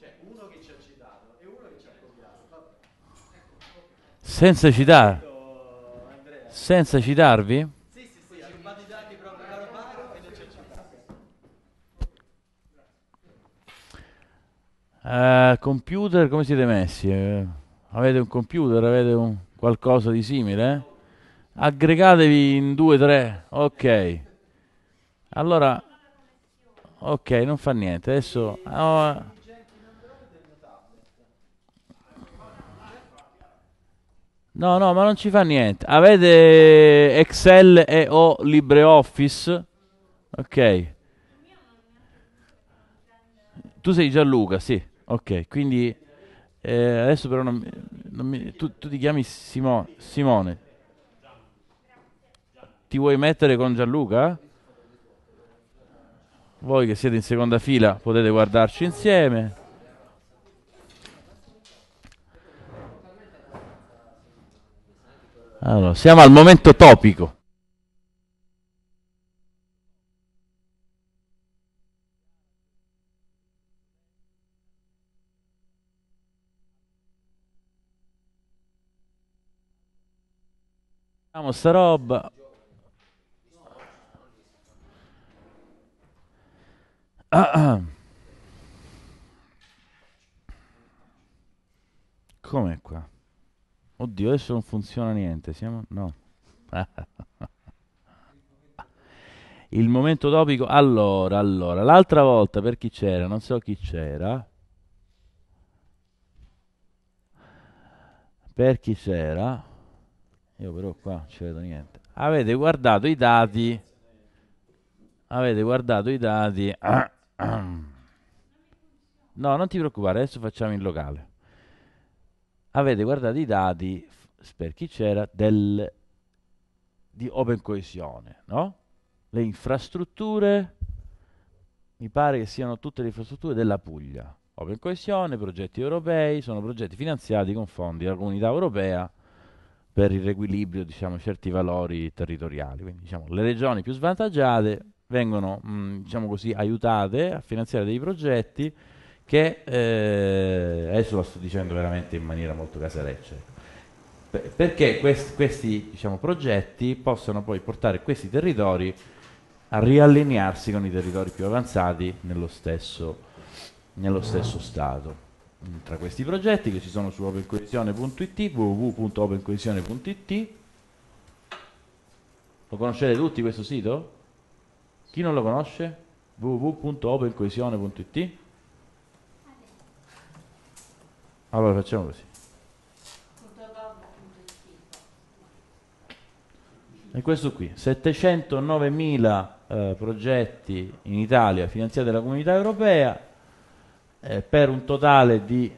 Cioè, uno che ci ha citato e uno che ci ha copiato. Vabbè. Senza citare. Senza citarvi? Sì, sì, sì, ha i dati proprio da Romano e non ci citato. Uh, computer, come siete messi? Uh, avete un computer? Avete un qualcosa di simile? Eh? Aggregatevi in due, tre. Ok. Allora, ok, non fa niente. Adesso... Oh, No, no, ma non ci fa niente. Avete Excel e o LibreOffice? Ok. Tu sei Gianluca, sì. Ok, quindi eh, adesso però non, non mi, tu, tu, ti chiami Simo, Simone. Ti vuoi mettere con Gianluca? Voi che siete in seconda fila potete guardarci insieme. Allora, siamo al momento topico. Vediamo sta roba. Ah, ah. Come qua? Oddio, adesso non funziona niente. Siamo... No. Il momento topico. Allora, allora. L'altra volta per chi c'era, non so chi c'era. Per chi c'era. Io però qua non ci vedo niente. Avete guardato i dati. Avete guardato i dati. No, non ti preoccupare, adesso facciamo in locale avete guardato i dati, per chi c'era, del, di Open Coesione, no? Le infrastrutture, mi pare che siano tutte le infrastrutture della Puglia. Open Coesione, progetti europei, sono progetti finanziati con fondi della comunità europea per il riequilibrio di diciamo, certi valori territoriali. Quindi diciamo, le regioni più svantaggiate vengono mh, diciamo così, aiutate a finanziare dei progetti che eh, adesso lo sto dicendo veramente in maniera molto casareccia perché quest- questi diciamo, progetti possono poi portare questi territori a riallinearsi con i territori più avanzati nello stesso, nello stesso Stato. Tra questi progetti che ci sono su opencoesione.it, www.opencoesione.it, lo conoscete tutti questo sito? Chi non lo conosce? www.opencoesione.it allora facciamo così. E questo qui, 709.000 eh, progetti in Italia finanziati dalla comunità europea eh, per un totale di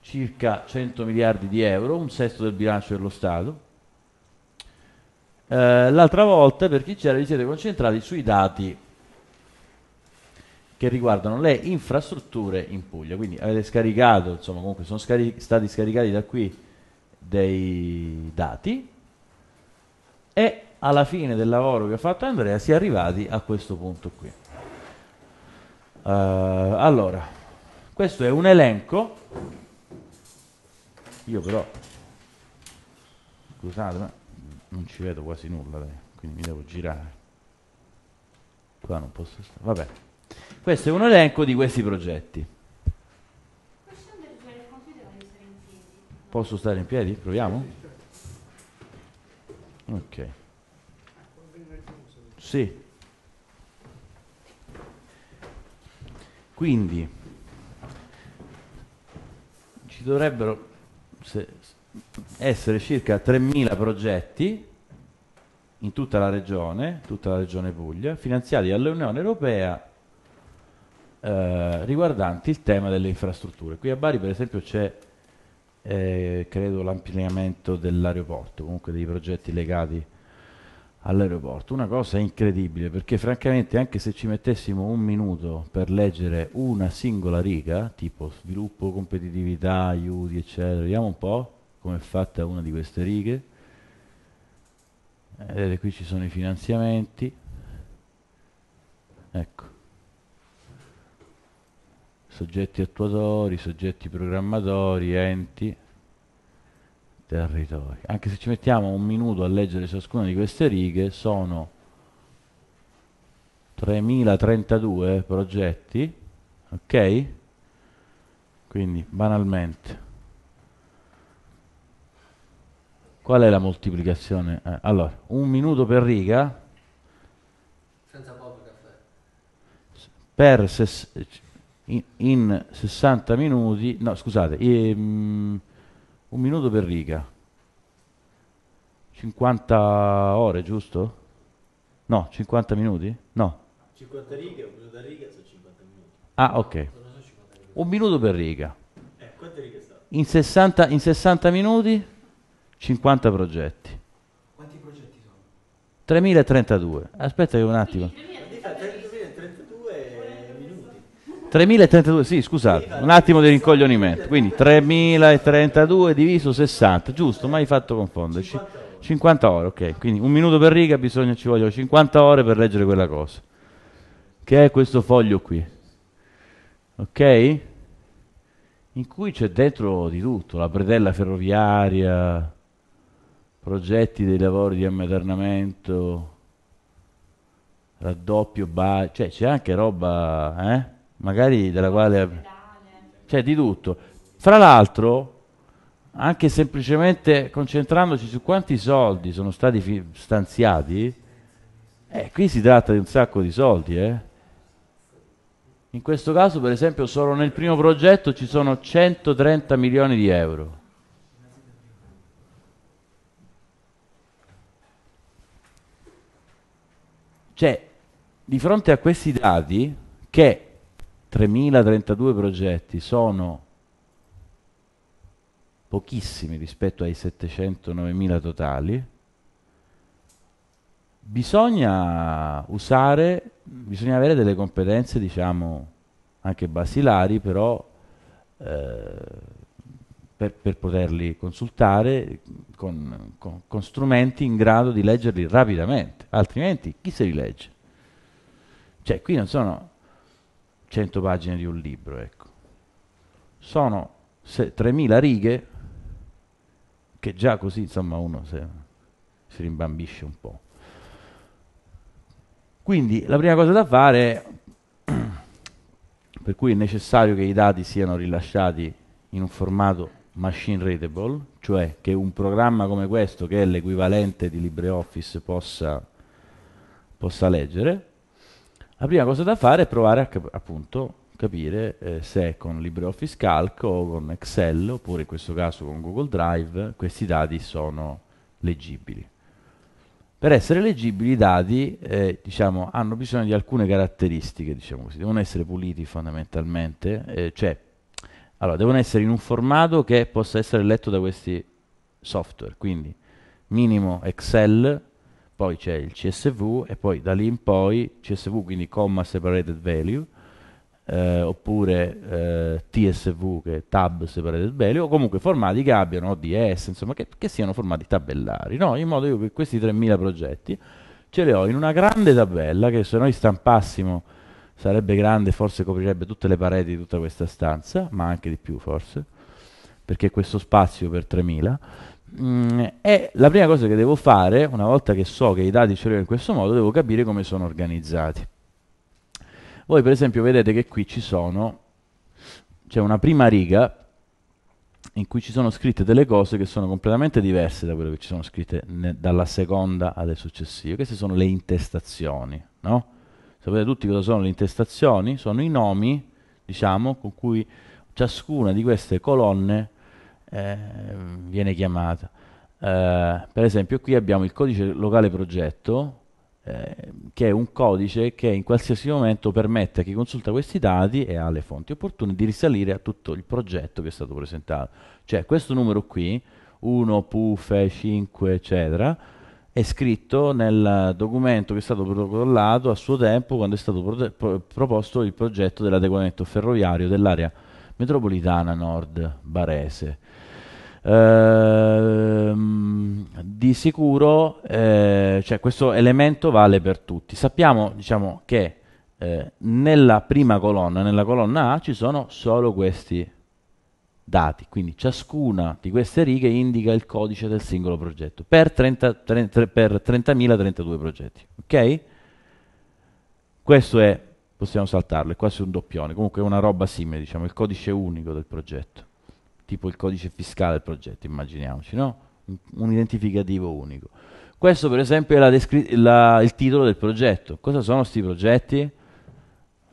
circa 100 miliardi di euro, un sesto del bilancio dello Stato. Eh, L'altra volta, per chi c'era, vi siete concentrati sui dati che riguardano le infrastrutture in Puglia. Quindi avete scaricato, insomma comunque sono scari stati scaricati da qui dei dati e alla fine del lavoro che ha fatto Andrea si è arrivati a questo punto qui. Uh, allora, questo è un elenco, io però, scusate ma non ci vedo quasi nulla, dai. quindi mi devo girare, qua non posso stare, vabbè. Questo è un elenco di questi progetti. Posso stare in piedi? Proviamo? Ok. Sì. Quindi ci dovrebbero essere circa 3.000 progetti in tutta la regione, tutta la regione Puglia, finanziati dall'Unione Europea eh, riguardanti il tema delle infrastrutture. Qui a Bari per esempio c'è eh, credo l'ampliamento dell'aeroporto, comunque dei progetti legati all'aeroporto. Una cosa incredibile perché francamente anche se ci mettessimo un minuto per leggere una singola riga, tipo sviluppo, competitività, aiuti, eccetera, vediamo un po' come è fatta una di queste righe. Eh, vedete qui ci sono i finanziamenti. Ecco soggetti attuatori, soggetti programmatori, enti, territori. Anche se ci mettiamo un minuto a leggere ciascuna di queste righe, sono 3032 progetti, ok? Quindi banalmente. Qual è la moltiplicazione? Eh, allora, un minuto per riga. Senza poco caffè. Per se, in, 60 minuti, no scusate, ehm, un minuto per riga, 50 ore giusto? No, 50 minuti? No. 50 righe, un minuto per riga sono 50 minuti. Ah ok. Un minuto per riga. Eh, quante righe sono? In 60, in 60 minuti 50 progetti. Quanti progetti sono? 3032. Aspetta che un attimo. 3032, sì, scusate, un attimo di rincoglionimento. Quindi 3032 diviso 60, giusto, mai fatto confonderci. 50 ore, ok. Quindi un minuto per riga, bisogna, ci vogliono 50 ore per leggere quella cosa. Che è questo foglio qui. Ok? In cui c'è dentro di tutto, la bretella ferroviaria, progetti dei lavori di ammodernamento, raddoppio, ba- cioè c'è anche roba, eh? magari della quale... Cioè di tutto. Fra l'altro, anche semplicemente concentrandoci su quanti soldi sono stati fi- stanziati, eh, qui si tratta di un sacco di soldi. Eh. In questo caso, per esempio, solo nel primo progetto ci sono 130 milioni di euro. Cioè, di fronte a questi dati, che 3.032 progetti sono pochissimi rispetto ai 709.000 totali, bisogna usare, bisogna avere delle competenze, diciamo, anche basilari, però eh, per, per, poterli consultare con, con, con, strumenti in grado di leggerli rapidamente, altrimenti chi se li legge? Cioè, qui non sono 100 pagine di un libro, ecco. Sono 3.000 righe che già così, insomma, uno se, si rimbambisce un po'. Quindi la prima cosa da fare è, per cui è necessario che i dati siano rilasciati in un formato machine readable, cioè che un programma come questo, che è l'equivalente di LibreOffice, possa, possa leggere, la prima cosa da fare è provare a cap appunto, capire eh, se con LibreOffice Calc o con Excel, oppure in questo caso con Google Drive, questi dati sono leggibili. Per essere leggibili i dati eh, diciamo, hanno bisogno di alcune caratteristiche, diciamo così. devono essere puliti fondamentalmente, eh, cioè allora, devono essere in un formato che possa essere letto da questi software, quindi minimo Excel, poi c'è il CSV e poi da lì in poi CSV quindi comma separated value eh, oppure eh, TSV che è tab separated value o comunque formati che abbiano ODS insomma che, che siano formati tabellari no? in modo che questi 3000 progetti ce li ho in una grande tabella che se noi stampassimo sarebbe grande forse coprirebbe tutte le pareti di tutta questa stanza ma anche di più forse perché questo spazio per 3000 Mm, e la prima cosa che devo fare, una volta che so che i dati ce li ho in questo modo, devo capire come sono organizzati. Voi per esempio vedete che qui ci sono, c'è una prima riga in cui ci sono scritte delle cose che sono completamente diverse da quelle che ci sono scritte dalla seconda alle successive. Queste sono le intestazioni, no? Sapete tutti cosa sono le intestazioni? Sono i nomi, diciamo, con cui ciascuna di queste colonne eh, viene chiamata. Eh, per esempio qui abbiamo il codice locale progetto, eh, che è un codice che in qualsiasi momento permette a chi consulta questi dati e ha le fonti opportune di risalire a tutto il progetto che è stato presentato. Cioè questo numero qui, 1, PUFE, 5, eccetera, è scritto nel documento che è stato protocollato a suo tempo quando è stato pro proposto il progetto dell'adeguamento ferroviario dell'area metropolitana nord barese Ehm, di sicuro eh, cioè, questo elemento vale per tutti. Sappiamo diciamo, che eh, nella prima colonna, nella colonna A, ci sono solo questi dati, quindi ciascuna di queste righe indica il codice del singolo progetto per, 30, 30, per 30.032 progetti. Ok? Questo è, possiamo saltarlo, è quasi un doppione, comunque è una roba simile, diciamo, il codice unico del progetto tipo il codice fiscale del progetto, immaginiamoci, no? un identificativo unico. Questo per esempio è la la, il titolo del progetto. Cosa sono questi progetti?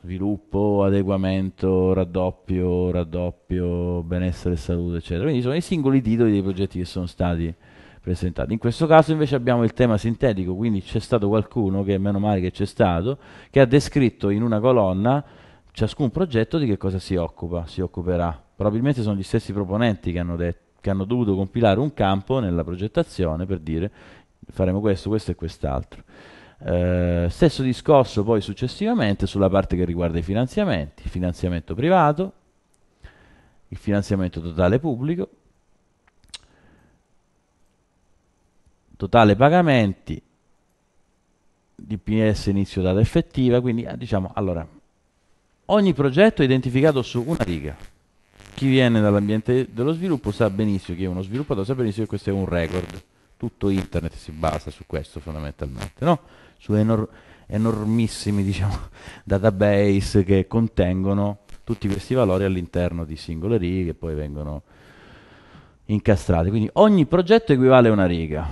Sviluppo, adeguamento, raddoppio, raddoppio, benessere e salute, eccetera. Quindi sono i singoli titoli dei progetti che sono stati presentati. In questo caso invece abbiamo il tema sintetico, quindi c'è stato qualcuno, che meno male che c'è stato, che ha descritto in una colonna ciascun progetto di che cosa si occupa, si occuperà probabilmente sono gli stessi proponenti che hanno, detto, che hanno dovuto compilare un campo nella progettazione per dire faremo questo, questo e quest'altro. Eh, stesso discorso poi successivamente sulla parte che riguarda i finanziamenti, il finanziamento privato, il finanziamento totale pubblico, totale pagamenti, DPS inizio data effettiva, quindi eh, diciamo allora ogni progetto è identificato su una riga chi viene dall'ambiente dello sviluppo sa benissimo, chi è uno sviluppatore sa benissimo che questo è un record. Tutto internet si basa su questo fondamentalmente, no? Su enor- enormissimi diciamo, database che contengono tutti questi valori all'interno di singole righe che poi vengono incastrate. Quindi ogni progetto equivale a una riga.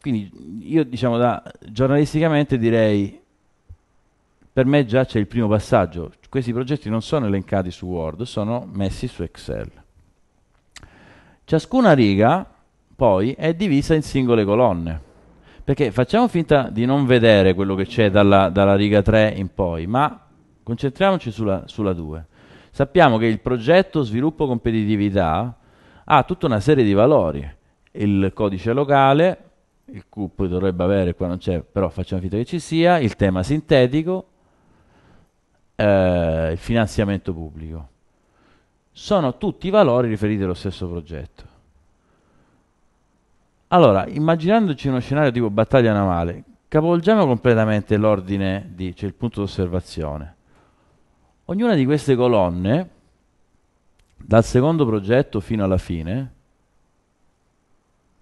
Quindi io diciamo da giornalisticamente direi per me già c'è il primo passaggio, questi progetti non sono elencati su Word, sono messi su Excel. Ciascuna riga poi è divisa in singole colonne, perché facciamo finta di non vedere quello che c'è dalla, dalla, riga 3 in poi, ma concentriamoci sulla, sulla 2. Sappiamo che il progetto sviluppo competitività ha tutta una serie di valori, il codice locale, il CUP dovrebbe avere, qua non c'è, però facciamo finta che ci sia, il tema sintetico, eh, il finanziamento pubblico. Sono tutti valori riferiti allo stesso progetto. Allora, immaginandoci uno scenario tipo battaglia navale, capovolgiamo completamente l'ordine di, cioè il punto d'osservazione. Ognuna di queste colonne, dal secondo progetto fino alla fine,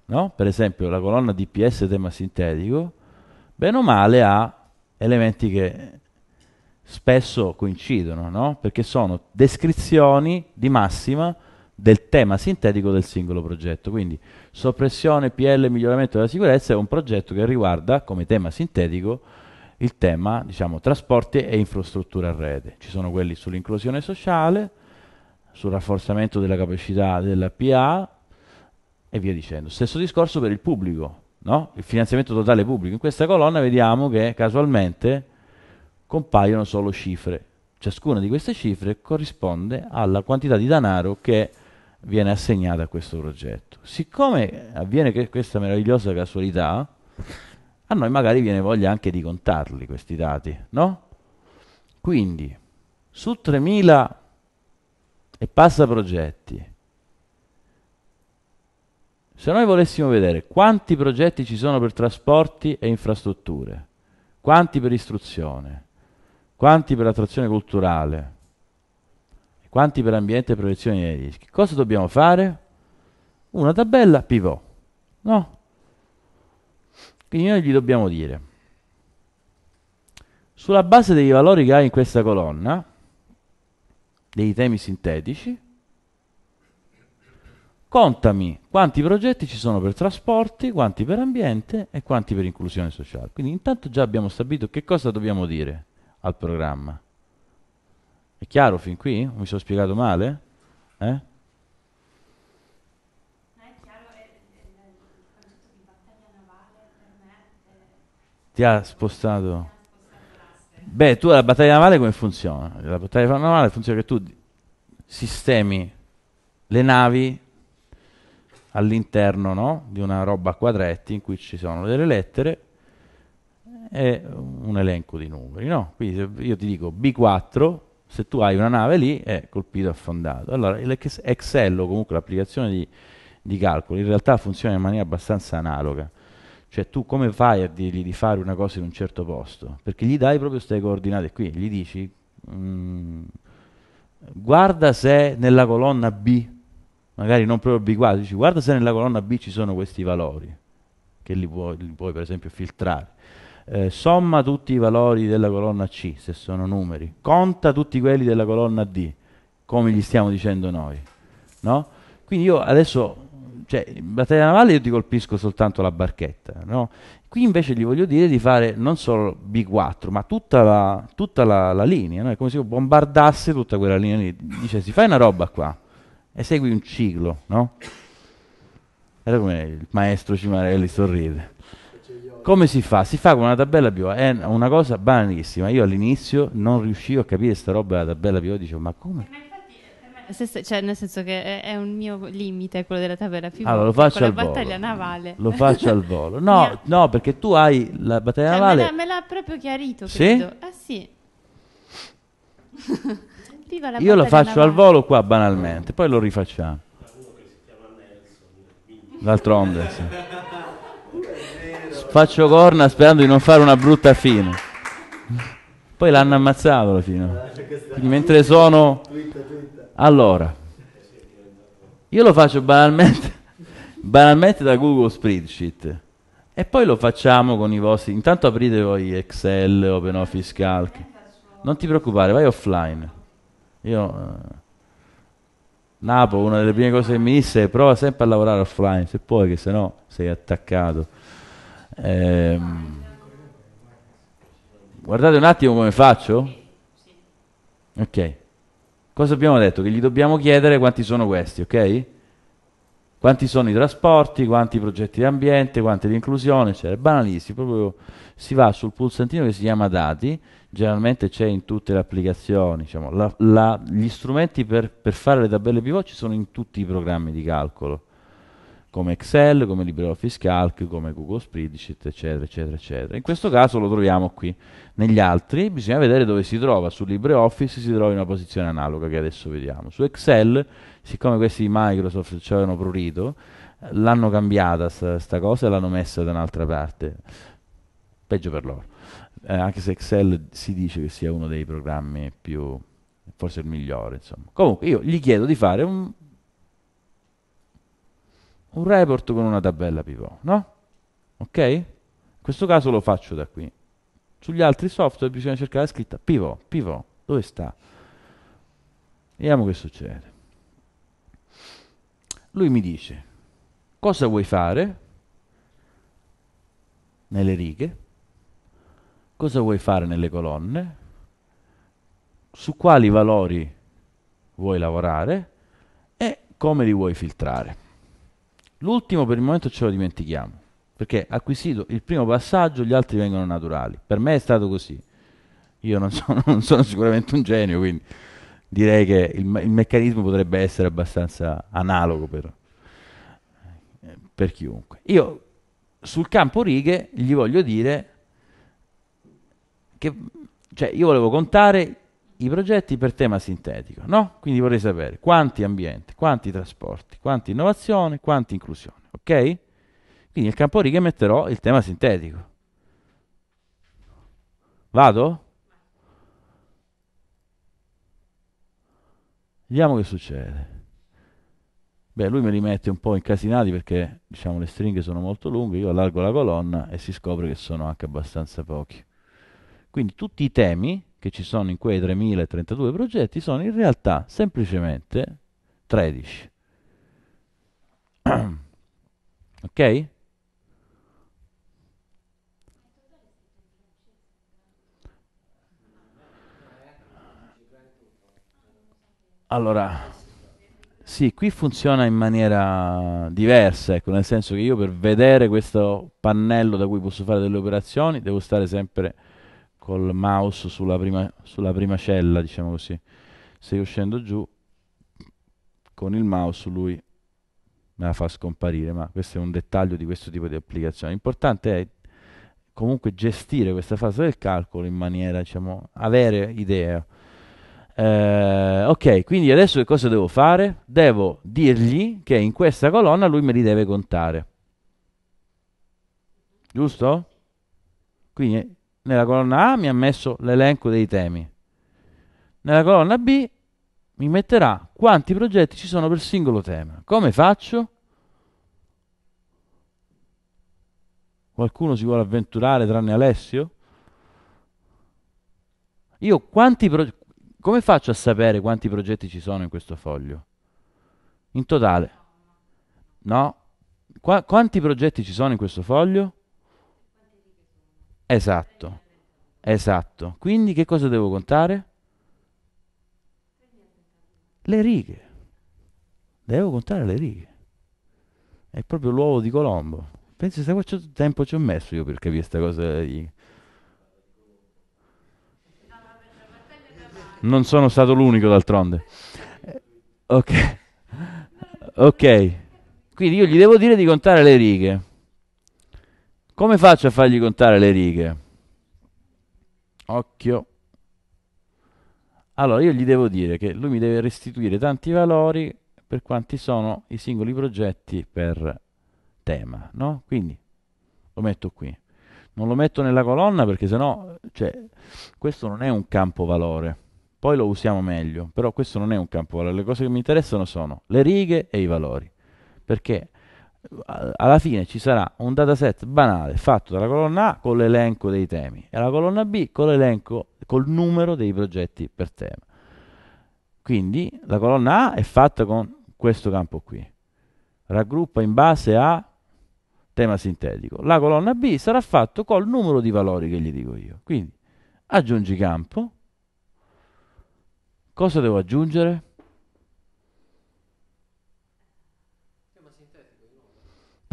no? per esempio la colonna DPS tema sintetico, bene o male ha elementi che spesso coincidono, no? perché sono descrizioni di massima del tema sintetico del singolo progetto. Quindi soppressione, PL, miglioramento della sicurezza è un progetto che riguarda come tema sintetico il tema diciamo, trasporti e infrastruttura a rete. Ci sono quelli sull'inclusione sociale, sul rafforzamento della capacità della PA e via dicendo. Stesso discorso per il pubblico, no? il finanziamento totale pubblico. In questa colonna vediamo che casualmente compaiono solo cifre. Ciascuna di queste cifre corrisponde alla quantità di denaro che viene assegnata a questo progetto. Siccome avviene questa meravigliosa casualità, a noi magari viene voglia anche di contarli questi dati, no? Quindi, su 3.000 e passa progetti, se noi volessimo vedere quanti progetti ci sono per trasporti e infrastrutture, quanti per istruzione, quanti per attrazione culturale, quanti per ambiente e proiezione dei rischi. Cosa dobbiamo fare? Una tabella pivot, no? Quindi noi gli dobbiamo dire, sulla base dei valori che hai in questa colonna, dei temi sintetici, contami quanti progetti ci sono per trasporti, quanti per ambiente e quanti per inclusione sociale. Quindi intanto già abbiamo stabilito che cosa dobbiamo dire al programma. È chiaro fin qui? Mi sono spiegato male? Eh? Ti ha spostato. Beh, tu la battaglia navale come funziona? La battaglia navale funziona che tu sistemi le navi all'interno no? di una roba a quadretti in cui ci sono delle lettere è un elenco di numeri, no? Quindi io ti dico B4, se tu hai una nave lì è colpito affondato. Allora Excel o comunque l'applicazione di, di, calcolo in realtà funziona in maniera abbastanza analoga. Cioè tu come fai a dirgli di fare una cosa in un certo posto? Perché gli dai proprio queste coordinate qui, gli dici mh, mm, guarda se nella colonna B, magari non proprio B4, dici guarda se nella colonna B ci sono questi valori, che li puoi, li puoi per esempio filtrare eh, somma tutti i valori della colonna C, se sono numeri, conta tutti quelli della colonna D, come gli stiamo dicendo noi. No? Quindi io adesso, cioè, in battaglia navale io ti colpisco soltanto la barchetta, no? Qui invece gli voglio dire di fare non solo B4, ma tutta la, tutta la, la linea, no? È come se io bombardasse tutta quella linea lì, dice si fai una roba qua e segui un ciclo, no? Era come il maestro Cimarelli sorride. Come si fa? Si fa con una tabella PO, è eh, una cosa banalissima. Io all'inizio non riuscivo a capire sta roba della tabella PO, dicevo ma come? Eh, cioè nel senso che è un mio limite quello della tabella più allora, lo faccio la battaglia volo. navale lo faccio al volo no, no perché tu hai la battaglia cioè, navale me l'ha, proprio chiarito sì? ah sì Viva la io lo faccio navale. al volo qua banalmente poi lo rifacciamo D'altronde, sì. Faccio corna sperando di non fare una brutta fine. Poi l'hanno ammazzato alla fine. Mentre sono... Allora, io lo faccio banalmente, banalmente da Google Spreadsheet. E poi lo facciamo con i vostri... Intanto aprite voi Excel, Open Office Calc. Non ti preoccupare, vai offline. Io... Eh, Napo, una delle prime cose che mi disse è prova sempre a lavorare offline, se puoi, che sennò sei attaccato. Eh, guardate un attimo come faccio. Ok. Cosa abbiamo detto? Che gli dobbiamo chiedere quanti sono questi, ok? Quanti sono i trasporti, quanti i progetti di ambiente, quanti di inclusione, eccetera. Banalissimo, proprio si va sul pulsantino che si chiama dati, generalmente c'è in tutte le applicazioni, diciamo, la, la, gli strumenti per, per fare le tabelle pivot ci sono in tutti i programmi di calcolo come Excel, come LibreOffice Calc, come Google Spreadsheet, eccetera, eccetera, eccetera. In questo caso lo troviamo qui. Negli altri bisogna vedere dove si trova. Su LibreOffice si trova in una posizione analoga che adesso vediamo. Su Excel, siccome questi di Microsoft ci avevano prurito, l'hanno cambiata questa cosa e l'hanno messa da un'altra parte. Peggio per loro. Eh, anche se Excel si dice che sia uno dei programmi più forse il migliore, insomma. Comunque io gli chiedo di fare un un report con una tabella pivot, no? Ok? In questo caso lo faccio da qui. Sugli altri software bisogna cercare la scritta pivot, pivot, dove sta? Vediamo che succede. Lui mi dice cosa vuoi fare nelle righe, cosa vuoi fare nelle colonne, su quali valori vuoi lavorare e come li vuoi filtrare. L'ultimo per il momento ce lo dimentichiamo, perché acquisito il primo passaggio, gli altri vengono naturali. Per me è stato così. Io non sono, non sono sicuramente un genio, quindi direi che il, il meccanismo potrebbe essere abbastanza analogo per, per chiunque. Io sul campo righe gli voglio dire che cioè io volevo contare i progetti per tema sintetico, no? Quindi vorrei sapere quanti ambienti, quanti trasporti, quanti innovazione, quanti inclusione, ok? Quindi nel campo righe metterò il tema sintetico. Vado? Vediamo che succede. Beh, lui me li mette un po' incasinati perché, diciamo, le stringhe sono molto lunghe, io allargo la colonna e si scopre che sono anche abbastanza pochi. Quindi tutti i temi che ci sono in quei 3032 progetti sono in realtà semplicemente 13. ok? Allora, sì, qui funziona in maniera diversa, ecco, nel senso che io per vedere questo pannello da cui posso fare delle operazioni devo stare sempre col mouse sulla prima, sulla prima cella, diciamo così. Se io scendo giù, con il mouse lui me la fa scomparire, ma questo è un dettaglio di questo tipo di applicazione. L'importante è comunque gestire questa fase del calcolo in maniera, diciamo, avere idea. Eh, ok, quindi adesso che cosa devo fare? Devo dirgli che in questa colonna lui me li deve contare. Giusto? Quindi nella colonna A mi ha messo l'elenco dei temi, nella colonna B mi metterà quanti progetti ci sono per singolo tema. Come faccio? Qualcuno si vuole avventurare tranne Alessio? Io quanti progetti... Come faccio a sapere quanti progetti ci sono in questo foglio? In totale? No? Qua- quanti progetti ci sono in questo foglio? Esatto, esatto. Quindi che cosa devo contare? Le righe. Devo contare le righe. È proprio l'uovo di Colombo. Pensi se quanto tempo ci ho messo io per capire questa cosa delle righe. Non sono stato l'unico d'altronde. Eh, ok. Ok. Quindi io gli devo dire di contare le righe. Come faccio a fargli contare le righe? Occhio. Allora, io gli devo dire che lui mi deve restituire tanti valori per quanti sono i singoli progetti per tema, no? Quindi lo metto qui. Non lo metto nella colonna perché sennò, cioè, questo non è un campo valore. Poi lo usiamo meglio, però questo non è un campo valore. Le cose che mi interessano sono le righe e i valori. Perché alla fine ci sarà un dataset banale fatto dalla colonna A con l'elenco dei temi e la colonna B con l'elenco col numero dei progetti per tema. Quindi la colonna A è fatta con questo campo qui. Raggruppa in base a tema sintetico. La colonna B sarà fatta col numero di valori che gli dico io. Quindi aggiungi campo. Cosa devo aggiungere?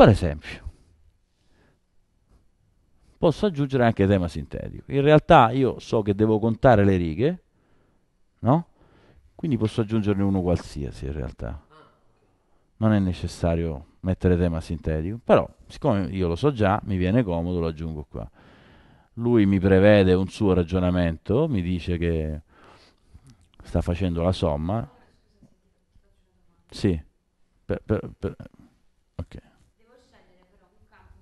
Per esempio, posso aggiungere anche tema sintetico. In realtà io so che devo contare le righe, no? Quindi posso aggiungerne uno qualsiasi in realtà. Non è necessario mettere tema sintetico, però siccome io lo so già, mi viene comodo, lo aggiungo qua. Lui mi prevede un suo ragionamento, mi dice che sta facendo la somma. Sì, per, per, per. ok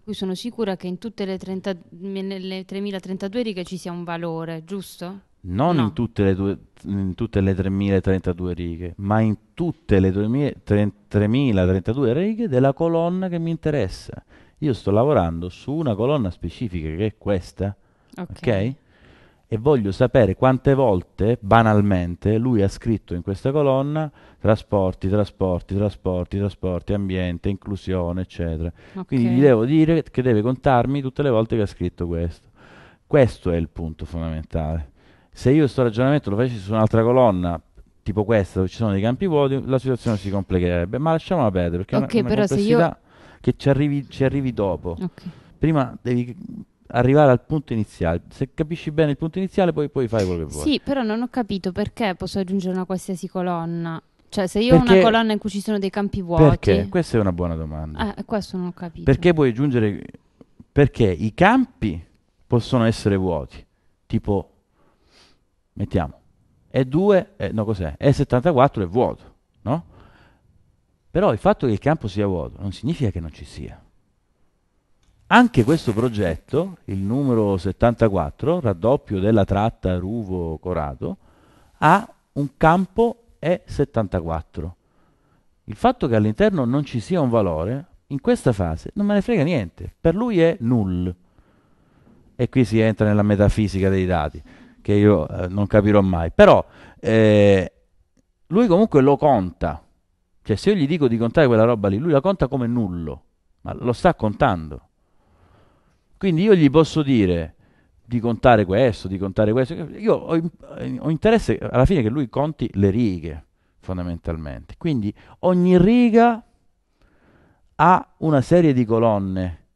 cui sono sicura che in tutte le, 30, nelle 3032 righe ci sia un valore, giusto? Non no. in, tutte le due, in tutte le 3032 righe, ma in tutte le 3032 righe della colonna che mi interessa. Io sto lavorando su una colonna specifica che è questa, ok? okay? e voglio sapere quante volte, banalmente, lui ha scritto in questa colonna trasporti, trasporti, trasporti, trasporti, ambiente, inclusione, eccetera. Okay. Quindi gli devo dire che deve contarmi tutte le volte che ha scritto questo. Questo è il punto fondamentale. Se io questo ragionamento lo facessi su un'altra colonna, tipo questa, dove ci sono dei campi vuoti, la situazione si complicherebbe. Ma lasciamola perdere, perché okay, è una, una però se io... che ci arrivi, ci arrivi dopo. Okay prima devi arrivare al punto iniziale. Se capisci bene il punto iniziale, poi, poi fai quello che vuoi. Sì, però non ho capito perché posso aggiungere una qualsiasi colonna. Cioè, se io perché, ho una colonna in cui ci sono dei campi vuoti. Perché? Questa è una buona domanda. Eh, questo non ho capito. Perché puoi aggiungere. Perché i campi possono essere vuoti. Tipo, mettiamo, E2, eh, no cos'è? E74 è vuoto, no? Però il fatto che il campo sia vuoto non significa che non ci sia. Anche questo progetto, il numero 74, raddoppio della tratta ruvo corato ha un campo E74. Il fatto che all'interno non ci sia un valore, in questa fase non me ne frega niente, per lui è null. E qui si entra nella metafisica dei dati, che io eh, non capirò mai. Però eh, lui comunque lo conta. Cioè se io gli dico di contare quella roba lì, lui la conta come nullo, ma lo sta contando. Quindi io gli posso dire di contare questo, di contare questo. Io ho, ho interesse alla fine che lui conti le righe, fondamentalmente. Quindi ogni riga ha una serie di colonne,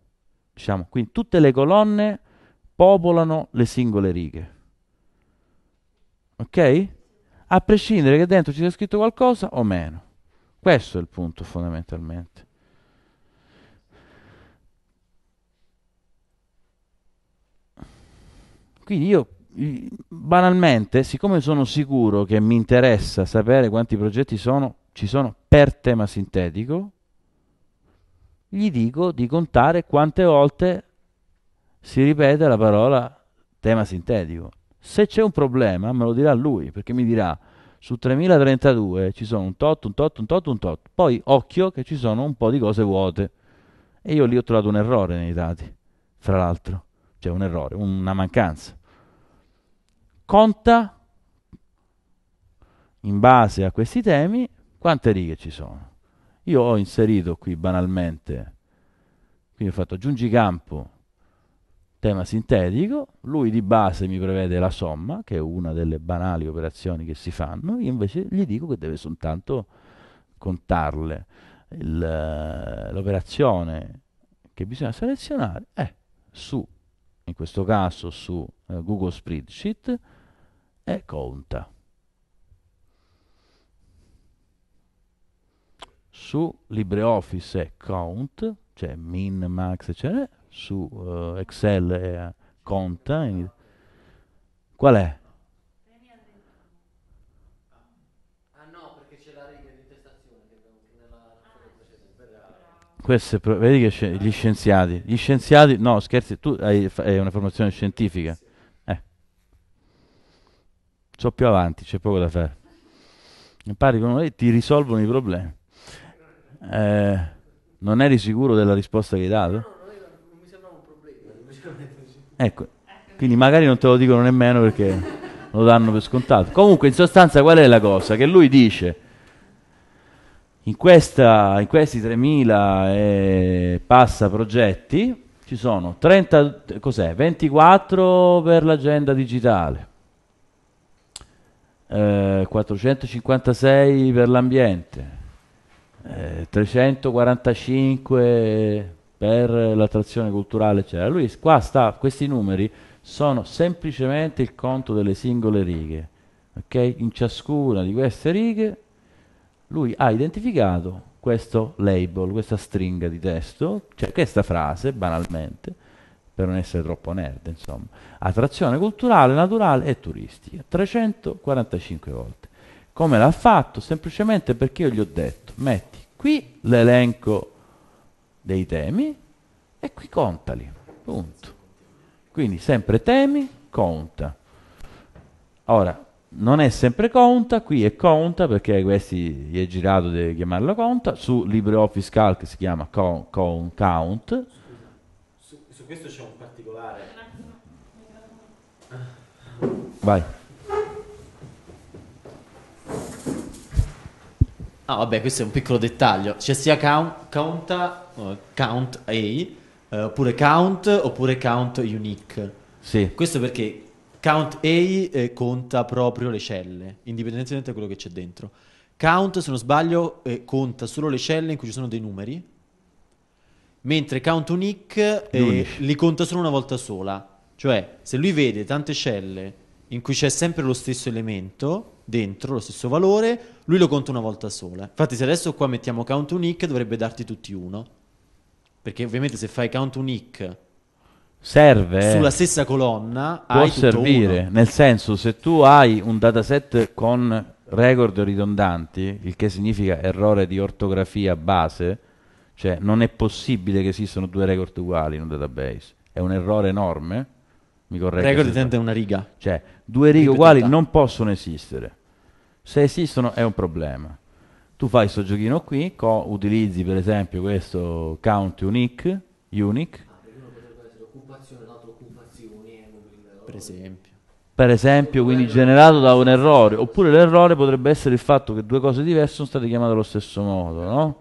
diciamo, quindi tutte le colonne popolano le singole righe. Ok? A prescindere che dentro ci sia scritto qualcosa o meno. Questo è il punto fondamentalmente. Quindi io banalmente, siccome sono sicuro che mi interessa sapere quanti progetti sono, ci sono per tema sintetico, gli dico di contare quante volte si ripete la parola tema sintetico. Se c'è un problema me lo dirà lui, perché mi dirà su 3032 ci sono un tot, un tot, un tot, un tot. Poi occhio che ci sono un po' di cose vuote. E io lì ho trovato un errore nei dati, fra l'altro. C'è cioè, un errore, una mancanza. Conta, in base a questi temi, quante righe ci sono. Io ho inserito qui banalmente, quindi ho fatto aggiungi campo, tema sintetico, lui di base mi prevede la somma, che è una delle banali operazioni che si fanno, io invece gli dico che deve soltanto contarle. Eh, l'operazione che bisogna selezionare è su in questo caso su eh, Google Spreadsheet, e conta. Su LibreOffice è count, cioè min, max, eccetera, su eh, Excel è eh, conta. Qual è? Queste, vedi che sci- gli scienziati, gli scienziati, no scherzi, tu hai, hai una formazione scientifica. Eh. So più avanti, c'è poco da fare. Impari con lei, ti risolvono i problemi. Eh, non eri sicuro della risposta che hai dato? No, no, non mi sembrava un problema. Ecco, quindi magari non te lo dicono nemmeno perché lo danno per scontato. Comunque, in sostanza, qual è la cosa? Che lui dice in, questa, in questi 3.000 e eh, passa progetti ci sono 30, 24 per l'agenda digitale, eh, 456 per l'ambiente, eh, 345 per l'attrazione culturale, eccetera. Lui qua sta, questi numeri sono semplicemente il conto delle singole righe. Okay? In ciascuna di queste righe lui ha identificato questo label, questa stringa di testo, cioè questa frase banalmente, per non essere troppo nerd, insomma, attrazione culturale, naturale e turistica, 345 volte. Come l'ha fatto? Semplicemente perché io gli ho detto, metti qui l'elenco dei temi e qui contali, punto. Quindi sempre temi, conta. Ora, non è sempre Conta, qui è Conta perché questi gli è girato di chiamarlo Conta, su LibreOffice Calc si chiama con, con Count. Su, su, questo c'è un particolare. Vai. Ah vabbè, questo è un piccolo dettaglio, c'è sia count, Counta, uh, eh, Count A, uh, oppure Count, oppure Count Unique. Sì. Questo perché Count A eh, conta proprio le celle, indipendentemente da quello che c'è dentro. Count, se non sbaglio, eh, conta solo le celle in cui ci sono dei numeri, mentre Count Unique eh, li conta solo una volta sola. Cioè, se lui vede tante celle in cui c'è sempre lo stesso elemento dentro, lo stesso valore, lui lo conta una volta sola. Infatti, se adesso qua mettiamo Count Unique, dovrebbe darti tutti uno. Perché ovviamente se fai Count Unique serve eh. sulla stessa colonna può servire uno. nel senso se tu hai un dataset con record ridondanti il che significa errore di ortografia base cioè non è possibile che esistano due record uguali in un database è un errore enorme mi correggo record ridondante è una riga cioè due righe uguali non possono esistere se esistono è un problema tu fai questo giochino qui co- utilizzi per esempio questo count unique unique per esempio. Per esempio, quindi generato da un errore, oppure l'errore potrebbe essere il fatto che due cose diverse sono state chiamate allo stesso modo, no?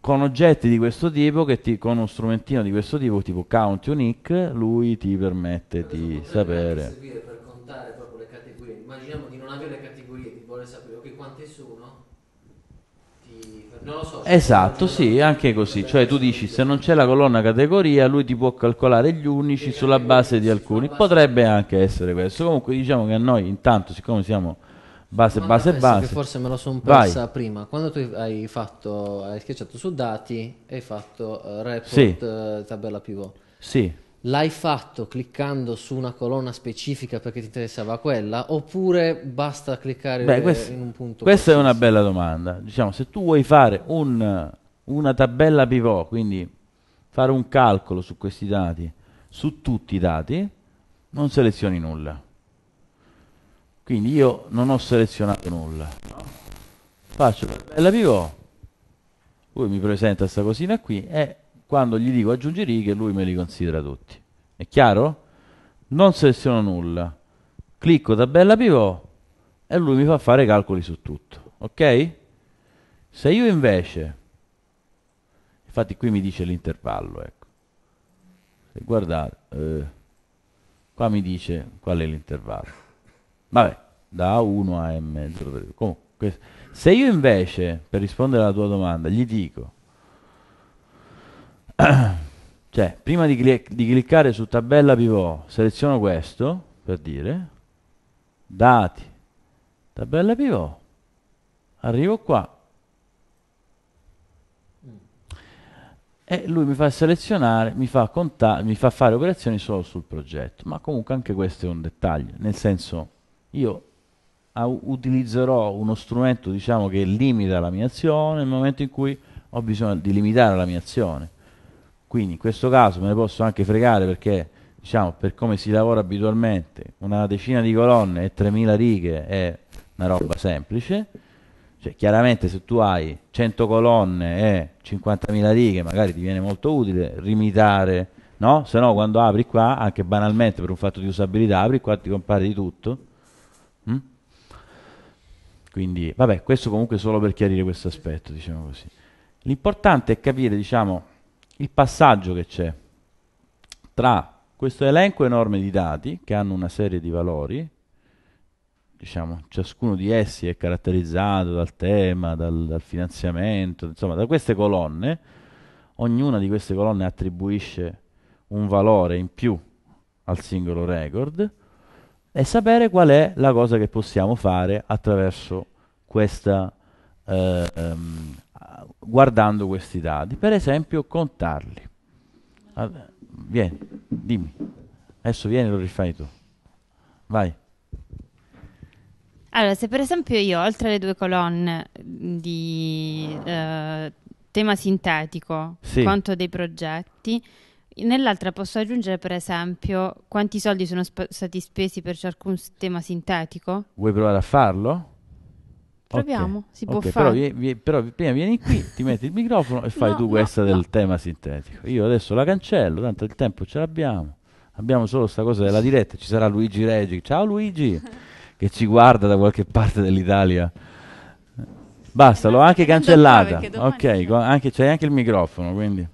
Con oggetti di questo tipo, ti, con uno strumentino di questo tipo, tipo count unique, lui ti permette di sapere. Per contare proprio le categorie, immaginiamo di non avere le categorie, di voler sapere ok quante sono, non lo so. Esatto, sì, anche così. Cioè tu dici se non c'è la colonna categoria lui ti può calcolare gli unici sulla base di alcuni. Potrebbe anche essere questo. Comunque diciamo che a noi intanto siccome siamo base, Ma base, base. forse me lo sono persa Vai. prima. Quando tu hai fatto, hai schiacciato su dati hai fatto eh, report sì. Eh, tabella pivot. Sì l'hai fatto cliccando su una colonna specifica perché ti interessava quella oppure basta cliccare Beh, quest- eh, in un punto? Questa qualsiasi? è una bella domanda. Diciamo, se tu vuoi fare un, una tabella pivot, quindi fare un calcolo su questi dati, su tutti i dati, non selezioni nulla. Quindi io non ho selezionato nulla. Faccio la tabella pivot, lui mi presenta questa cosina qui e quando gli dico aggiungi righe, lui me li considera tutti. È chiaro? Non seleziono nulla. Clicco tabella pivot e lui mi fa fare calcoli su tutto. Ok? Se io invece... Infatti qui mi dice l'intervallo, ecco. Se guardate... Eh, qua mi dice qual è l'intervallo. Vabbè, da A1 a M. Comunque, se io invece, per rispondere alla tua domanda, gli dico cioè, prima di, clic- di, cliccare su tabella pivot, seleziono questo, per dire, dati, tabella pivot, arrivo qua. E lui mi fa selezionare, mi fa, conta- mi fa fare operazioni solo sul progetto. Ma comunque anche questo è un dettaglio, nel senso io utilizzerò uno strumento diciamo, che limita la mia azione nel momento in cui ho bisogno di limitare la mia azione quindi in questo caso me ne posso anche fregare perché diciamo per come si lavora abitualmente una decina di colonne e 3000 righe è una roba semplice. Cioè, chiaramente se tu hai 100 colonne e 50.000 righe magari ti viene molto utile rimitare, no? Se no quando apri qua, anche banalmente per un fatto di usabilità, apri qua ti compare di tutto. Mm? Quindi, vabbè, questo comunque solo per chiarire questo aspetto, diciamo così. L'importante è capire, diciamo, il passaggio che c'è tra questo elenco enorme di dati che hanno una serie di valori, diciamo ciascuno di essi è caratterizzato dal tema, dal, dal finanziamento, insomma da queste colonne, ognuna di queste colonne attribuisce un valore in più al singolo record e sapere qual è la cosa che possiamo fare attraverso questa eh, um, guardando questi dati, per esempio contarli. vieni, dimmi. Adesso vieni e lo rifai tu. Vai. Allora, se per esempio io, oltre alle due colonne di eh, tema sintetico, sì. quanto dei progetti, nell'altra posso aggiungere per esempio quanti soldi sono sp- stati spesi per ciascun tema sintetico? Vuoi provare a farlo? Proviamo, okay. si può okay, fare. Però, vi, però, prima vieni qui, ti metti il microfono e fai no, tu questa no, del no. tema sintetico. Io adesso la cancello, tanto il tempo ce l'abbiamo. Abbiamo solo questa cosa della diretta, ci sarà Luigi Regi. Ciao Luigi, che ci guarda da qualche parte dell'Italia. Basta, l'ho anche cancellata. Ok, anche, c'è anche il microfono, quindi.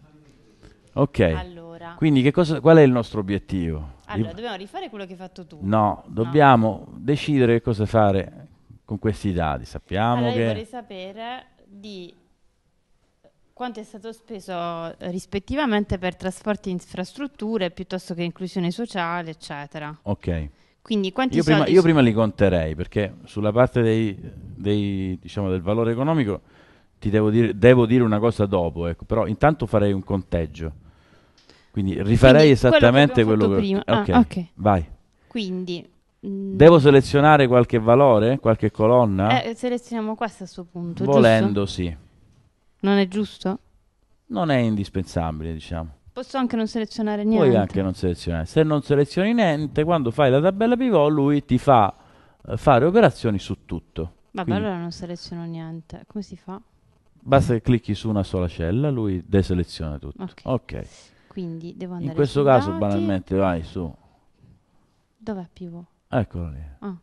Ok. Allora. Quindi cosa, qual è il nostro obiettivo? Allora, dobbiamo rifare quello che hai fatto tu. No, dobbiamo decidere cosa fare con questi dati. Sappiamo allora, che... vorrei sapere di quanto è stato speso rispettivamente per trasporti e infrastrutture piuttosto che inclusione sociale, eccetera. Ok. Quindi quanti io prima, io prima li conterei perché sulla parte dei, dei, diciamo, del valore economico ti devo dire, devo dire una cosa dopo, ecco. però intanto farei un conteggio. Quindi rifarei Quindi esattamente quello che... Quello che... Prima. Ah, ok, vai. Quindi Mm. Devo selezionare qualche valore, qualche colonna? Eh, selezioniamo questo a questo punto. Volendo, giusto? sì. Non è giusto? Non è indispensabile, diciamo. Posso anche non selezionare niente. Puoi anche non selezionare. Se non selezioni niente, quando fai la tabella pivot, lui ti fa eh, fare operazioni su tutto. Vabbè, Quindi allora non seleziono niente. Come si fa? Basta che clicchi su una sola cella, lui deseleziona tutto. Ok. okay. Quindi devo andare In questo caso, dati. banalmente, vai su. Dov'è pivot? Eccolo lì. Ah.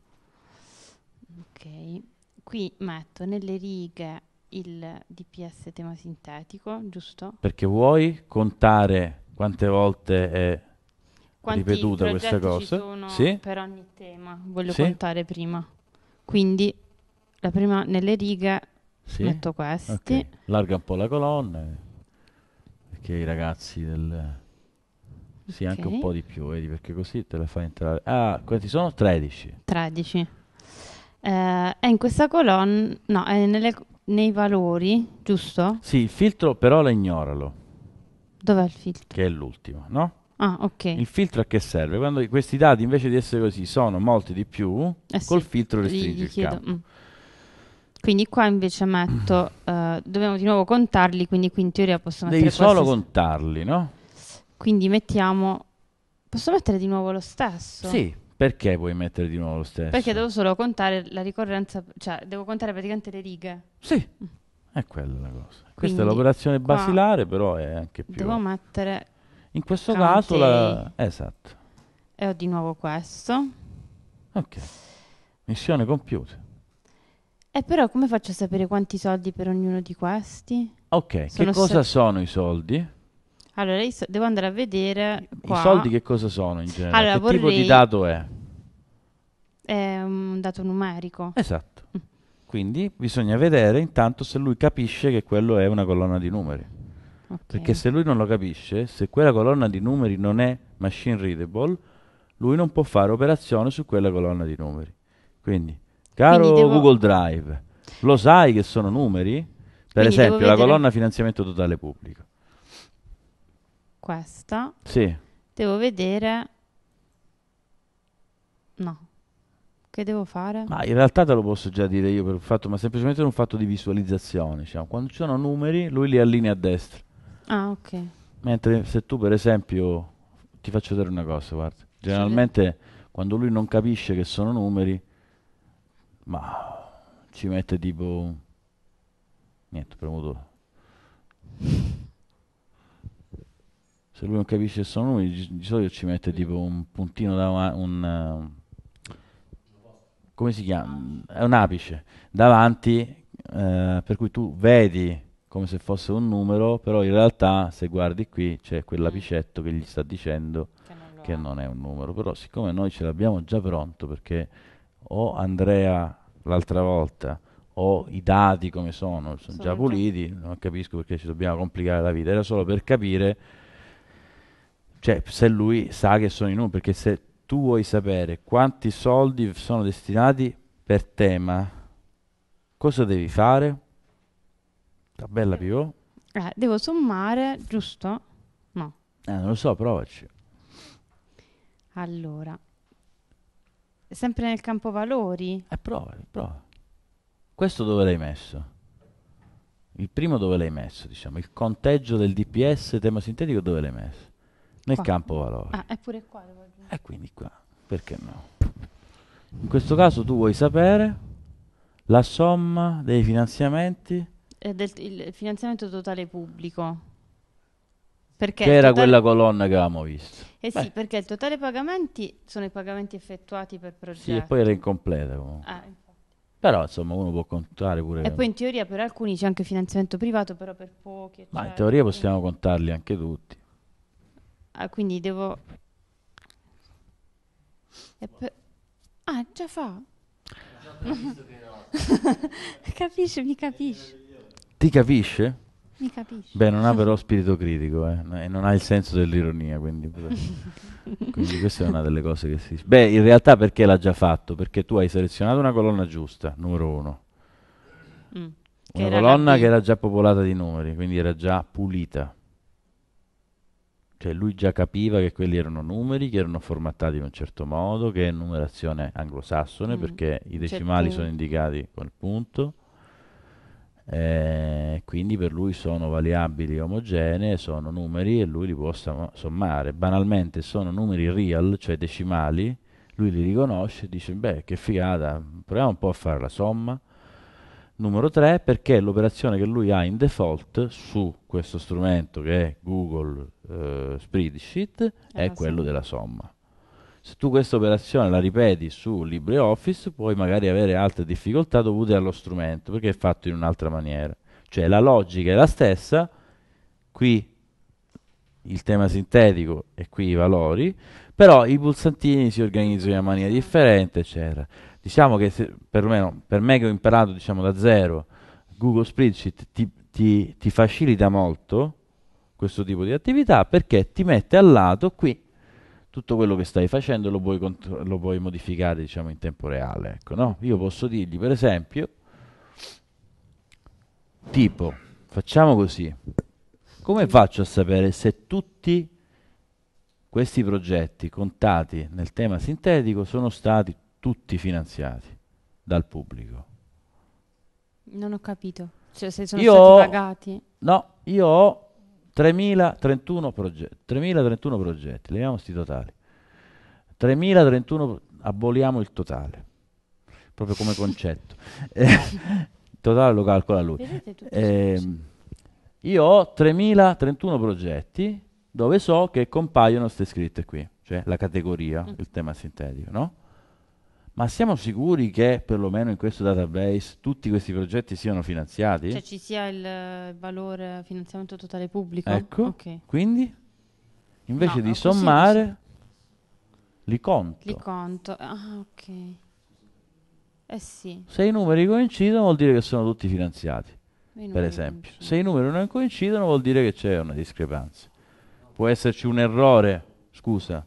Ok, qui metto nelle righe il DPS tema sintetico, giusto? Perché vuoi contare quante volte è Quanti ripetuta questa cosa? sì? per ogni tema, voglio sì? contare prima. Quindi la prima nelle righe sì? metto questi. Okay. Larga un po' la colonna, eh, perché i ragazzi del sì, okay. anche un po' di più, vedi, perché così te la fai entrare. Ah, questi sono? 13. 13. Eh, è in questa colonna, no, è nelle, nei valori, giusto? Sì, il filtro però la ignoralo. Dov'è il filtro? Che è l'ultimo, no? Ah, ok. Il filtro a che serve? Quando questi dati invece di essere così sono molti di più, eh col filtro restringi il campo. Mm. Quindi qua invece metto, eh, dobbiamo di nuovo contarli, quindi qui in teoria posso mettere... Devi solo contarli, no? Quindi mettiamo... Posso mettere di nuovo lo stesso? Sì, perché vuoi mettere di nuovo lo stesso? Perché devo solo contare la ricorrenza, cioè devo contare praticamente le righe. Sì, è quella la cosa. Questa è l'operazione basilare, però è anche più... Devo mettere... In questo caso la... Esatto. E ho di nuovo questo. Ok. Missione compiuta. E però come faccio a sapere quanti soldi per ognuno di questi? Ok, sono che cosa se... sono i soldi? Allora, io so- devo andare a vedere. Qua. I soldi che cosa sono in generale? Allora, che vorrei... tipo di dato è? È un dato numerico. Esatto. Mm. Quindi bisogna vedere intanto se lui capisce che quello è una colonna di numeri. Okay. Perché se lui non lo capisce, se quella colonna di numeri non è machine readable, lui non può fare operazione su quella colonna di numeri. Quindi, caro Quindi devo... Google Drive, lo sai che sono numeri? Per Quindi esempio, la colonna finanziamento totale pubblico questa. Sì. Devo vedere... No. Che devo fare? Ma in realtà te lo posso già dire io per un fatto, ma semplicemente per un fatto di visualizzazione. Diciamo. Quando ci sono numeri, lui li allinea a destra. Ah, ok. Mentre se tu, per esempio, ti faccio vedere una cosa, guarda. Generalmente sì. quando lui non capisce che sono numeri, ma ci mette tipo... Niente, premuto se lui non capisce il suo nome di, di solito ci mette tipo un puntino davanti un uh, come si chiama? È un apice davanti uh, per cui tu vedi come se fosse un numero, però in realtà se guardi qui c'è quell'apicetto che gli sta dicendo che non, che non è un numero, però siccome noi ce l'abbiamo già pronto perché o Andrea l'altra volta o i dati come sono, sono, sono già puliti, già. non capisco perché ci dobbiamo complicare la vita, era solo per capire cioè, se lui sa che sono i numeri, perché se tu vuoi sapere quanti soldi sono destinati per tema, cosa devi fare? Tabella eh, pivot. Eh, devo sommare, giusto? No. Eh, non lo so, provaci. Allora, sempre nel campo valori? Eh, prova, prova. Questo dove l'hai messo? Il primo dove l'hai messo, diciamo? Il conteggio del DPS tema sintetico dove l'hai messo? Nel qua. campo valore. Ah, è pure qua. Devo aggiungere. E quindi qua, perché no? In questo caso tu vuoi sapere la somma dei finanziamenti? Eh, del, il finanziamento totale pubblico. Perché che era quella colonna che avevamo visto. Eh Beh. sì, perché il totale pagamenti sono i pagamenti effettuati per progetto. Sì, e poi era incompleta comunque. Ah, però insomma uno può contare pure... E poi in teoria per alcuni c'è anche finanziamento privato, però per pochi... Ma in cioè, teoria possiamo contarli anche tutti. Ah, quindi devo... Per... Ah, già fa. capisce, mi capisce. Ti capisce? Mi capisce. Beh, non ha però spirito critico eh, non ha il senso dell'ironia, quindi, quindi questa è una delle cose che si... Beh, in realtà perché l'ha già fatto? Perché tu hai selezionato una colonna giusta, numero uno. Mm, una colonna che era già popolata di numeri, quindi era già pulita. Cioè lui già capiva che quelli erano numeri, che erano formattati in un certo modo, che è numerazione anglosassone mm. perché i decimali certo sono indicati col punto. Eh, quindi per lui sono variabili omogenee, sono numeri e lui li può sommare. Banalmente sono numeri real, cioè decimali, lui li riconosce e dice beh che figata, proviamo un po' a fare la somma. Numero 3 perché l'operazione che lui ha in default su questo strumento che è Google eh, Spreadsheet eh, è, è quello somma. della somma. Se tu questa operazione la ripeti su LibreOffice puoi magari avere altre difficoltà dovute allo strumento perché è fatto in un'altra maniera. Cioè la logica è la stessa, qui il tema sintetico e qui i valori, però i pulsantini si organizzano in maniera differente, eccetera diciamo che se, perlomeno per me che ho imparato diciamo, da zero, Google Spreadsheet ti, ti, ti, facilita molto questo tipo di attività perché ti mette al lato qui tutto quello che stai facendo lo puoi, lo puoi modificare diciamo, in tempo reale. Ecco, no? Io posso dirgli per esempio, tipo, facciamo così, come faccio a sapere se tutti questi progetti contati nel tema sintetico sono stati tutti finanziati dal pubblico. Non ho capito. Cioè se sono io stati pagati. No, io ho 3.031 progetti. 3.031 progetti, leviamo questi totali. 3.031, aboliamo il totale, proprio come concetto. Il eh, totale lo calcola lui. Eh, io ho 3.031 progetti dove so che compaiono queste scritte qui, cioè la categoria, mm. il tema sintetico, no? Ma siamo sicuri che perlomeno in questo database tutti questi progetti siano finanziati? Cioè ci sia il, eh, il valore finanziamento totale pubblico? Ecco, okay. quindi invece no, di sommare possibile. li conto. Li conto, ah ok. Eh sì. Se i numeri coincidono vuol dire che sono tutti finanziati, per esempio. Se i numeri non coincidono vuol dire che c'è una discrepanza. Può esserci un errore, scusa,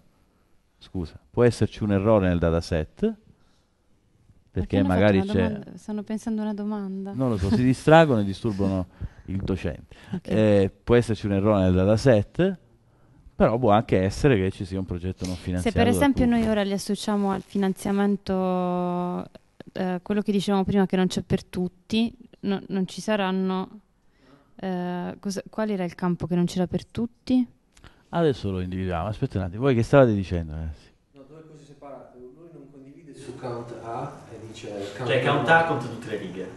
scusa, può esserci un errore nel dataset perché, perché magari c'è... Domanda, stanno pensando a una domanda. Non lo so, si distraggono e disturbano il docente. Okay. Eh, può esserci un errore nel dataset, però può anche essere che ci sia un progetto non finanziato. Se per esempio noi ora li associamo al finanziamento, eh, quello che dicevamo prima che non c'è per tutti, no, non ci saranno... Eh, cosa, qual era il campo che non c'era per tutti? Adesso lo individuiamo, aspetta un attimo, voi che stavate dicendo? Ragazzi? separato, lui non condivide su count A e dice count Cioè count A conta tutte le righe,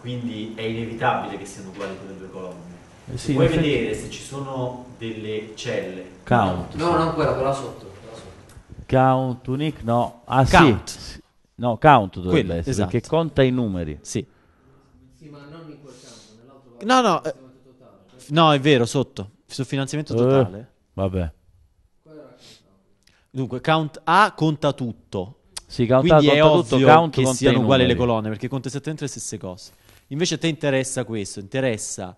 quindi è inevitabile che siano uguali quelle due colonne. Eh sì, Puoi vedere se ci sono delle celle. Count. No, non quella, quella sotto. Quella sotto. Count unique, no. Ah count. sì. No, count dovrebbe Quello, essere, esatto. perché conta i numeri. Sì. Sì, ma non in quel campo, nell'altro. No, no. Eh, no, eh. è vero, sotto. Su finanziamento eh, totale. Eh, vabbè. Dunque, count A conta tutto. Sì, count Quindi A conta tutto, count che siano uguali le colonne, perché conta esattamente le stesse cose. Invece a te interessa questo, interessa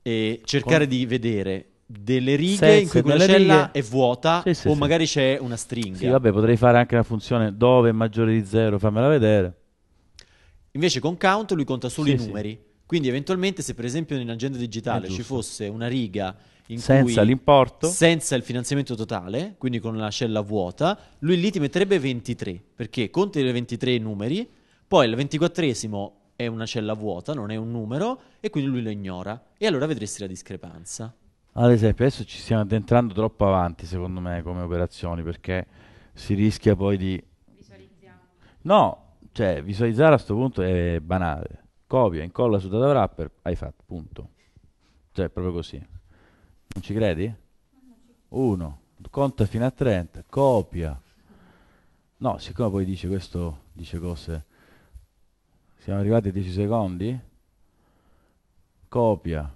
eh, cercare Con... di vedere delle righe Senza in cui quella cella righe... è vuota sì, sì, o sì. magari c'è una stringa. Sì, vabbè, potrei fare anche la funzione dove è maggiore di zero, fammela vedere. Invece con count lui conta solo i numeri. Quindi eventualmente se per esempio in agenda digitale ci fosse una riga senza l'importo senza il finanziamento totale quindi con la cella vuota lui lì ti metterebbe 23 perché conti le 23 numeri poi il 24 è una cella vuota non è un numero e quindi lui lo ignora e allora vedresti la discrepanza ad esempio adesso ci stiamo addentrando troppo avanti secondo me come operazioni perché si rischia poi di visualizziamo no cioè visualizzare a questo punto è banale copia incolla su data wrapper hai fatto punto cioè proprio così non ci credi? Uno, conta fino a 30, copia. No, siccome poi dice questo, dice cose... Siamo arrivati a 10 secondi? Copia.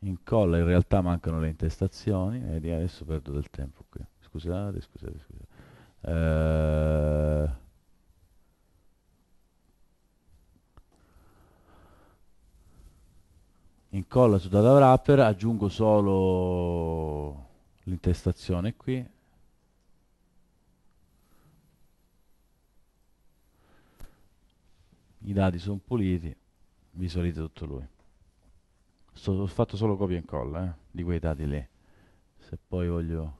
Incolla, in realtà mancano le intestazioni. E adesso perdo del tempo qui. Scusate, scusate, scusate. Eh... incolla su data wrapper aggiungo solo l'intestazione qui i dati sono puliti visualizza tutto lui Sto, ho fatto solo copia e incolla eh, di quei dati lì se poi voglio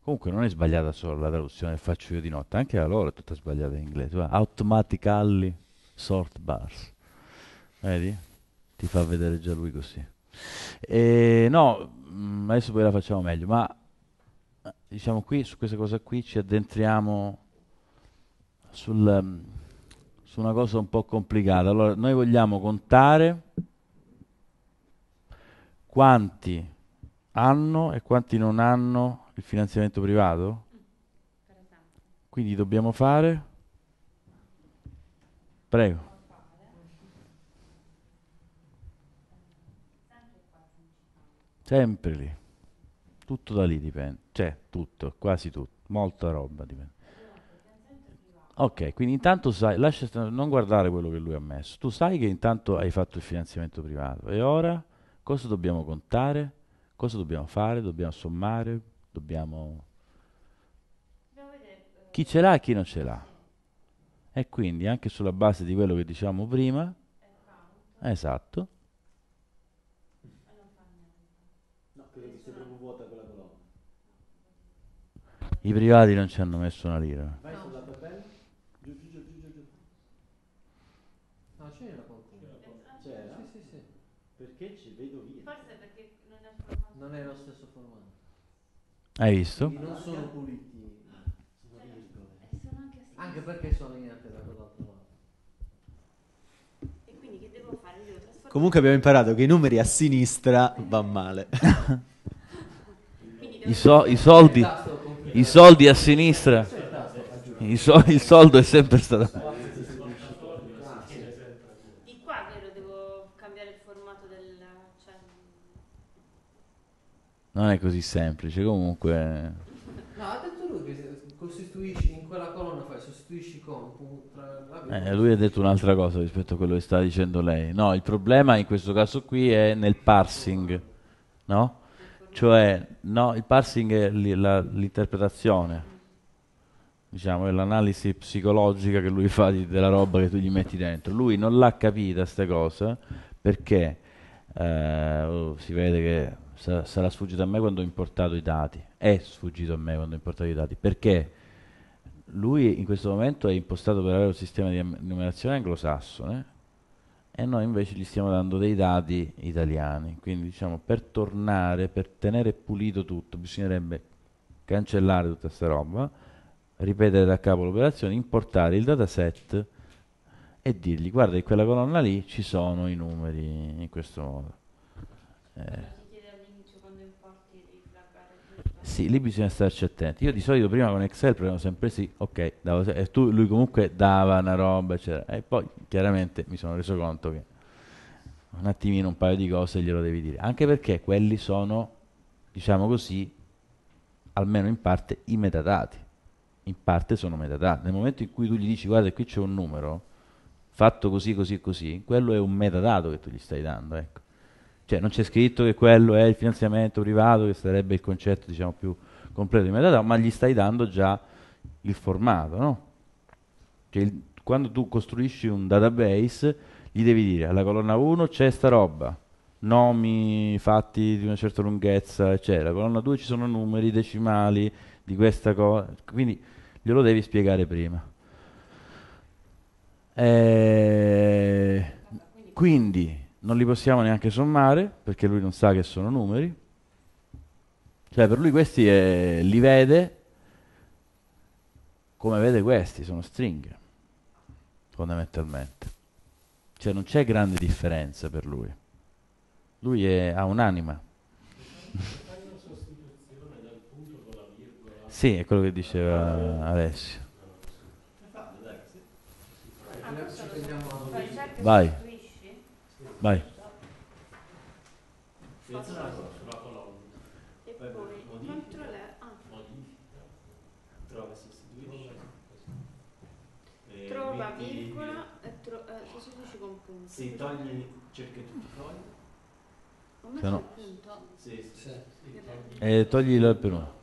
comunque non è sbagliata solo la traduzione faccio io di notte anche la loro è tutta sbagliata in inglese automatically sort bars Vedi? Ti fa vedere già lui così. E, no, mm, adesso poi la facciamo meglio, ma eh, diciamo qui su questa cosa qui ci addentriamo sul, mm, su una cosa un po' complicata. Allora, noi vogliamo contare quanti hanno e quanti non hanno il finanziamento privato? Quindi dobbiamo fare... Prego. sempre lì. Tutto da lì dipende, cioè tutto, quasi tutto, molta roba dipende. Ok, quindi intanto sai, lascia, non guardare quello che lui ha messo. Tu sai che intanto hai fatto il finanziamento privato e ora cosa dobbiamo contare? Cosa dobbiamo fare? Dobbiamo sommare? Dobbiamo... Chi ce l'ha e chi non ce l'ha. E quindi anche sulla base di quello che diciamo prima, esatto, No, credo che sia proprio vuota quella colonna. I privati non ci hanno messo una lira. Vai sulla tabella. Giù, giù, giù, giù, giù. Ah, no, c'era qualcuno. C'era? Sì, sì, sì. Perché ci vedo via? Forse perché non è formato. Non è lo stesso formato. Hai visto? Quindi non sono puliti. Sono cioè, anche perché sono in Comunque abbiamo imparato che i numeri a sinistra va male. I, so, i, soldi, I, soldi, a sinistra. I so, il soldo è sempre stato... Di qua, devo cambiare il formato cioè- Non è così semplice, comunque... No, ha detto lui che sostituisci in quella colonna, fai sostituisci conto. Eh, lui ha detto un'altra cosa rispetto a quello che sta dicendo lei. No, il problema in questo caso qui è nel parsing, no? Cioè, no, il parsing è l'interpretazione, diciamo, è l'analisi psicologica che lui fa di, della roba che tu gli metti dentro. Lui non l'ha capita questa cosa perché eh, oh, si vede che sarà sfuggito a me quando ho importato i dati, è sfuggito a me quando ho importato i dati, perché lui in questo momento è impostato per avere un sistema di numerazione anglosassone e noi invece gli stiamo dando dei dati italiani quindi diciamo per tornare per tenere pulito tutto bisognerebbe cancellare tutta questa roba ripetere da capo l'operazione importare il dataset e dirgli guarda in quella colonna lì ci sono i numeri in questo modo eh. Sì, lì bisogna starci attenti. Io di solito prima con Excel prendevo sempre sì, ok, davo, e tu, lui comunque dava una roba, eccetera. E poi chiaramente mi sono reso conto che un attimino un paio di cose glielo devi dire. Anche perché quelli sono, diciamo così, almeno in parte i metadati. In parte sono metadati. Nel momento in cui tu gli dici guarda qui c'è un numero fatto così, così, così, quello è un metadato che tu gli stai dando, ecco cioè non c'è scritto che quello è il finanziamento privato, che sarebbe il concetto diciamo, più completo di metadata, ma gli stai dando già il formato, no? cioè, il, quando tu costruisci un database, gli devi dire alla colonna 1 c'è sta roba, nomi fatti di una certa lunghezza, eccetera. Alla colonna 2 ci sono numeri decimali di questa cosa, quindi glielo devi spiegare prima. E eh, quindi non li possiamo neanche sommare perché lui non sa che sono numeri. Cioè per lui questi è, li vede come vede questi, sono stringhe fondamentalmente. Cioè non c'è grande differenza per lui. Lui è, ha un'anima. sì, è quello che diceva Alessio. Vai. Vai. E poi controllo ah. Trova Trova virgola e tro- eh, sostituisci con punto. Se togli, cerchi tutti i fogli. Se no. Sì, sì. E eh, togli il primo.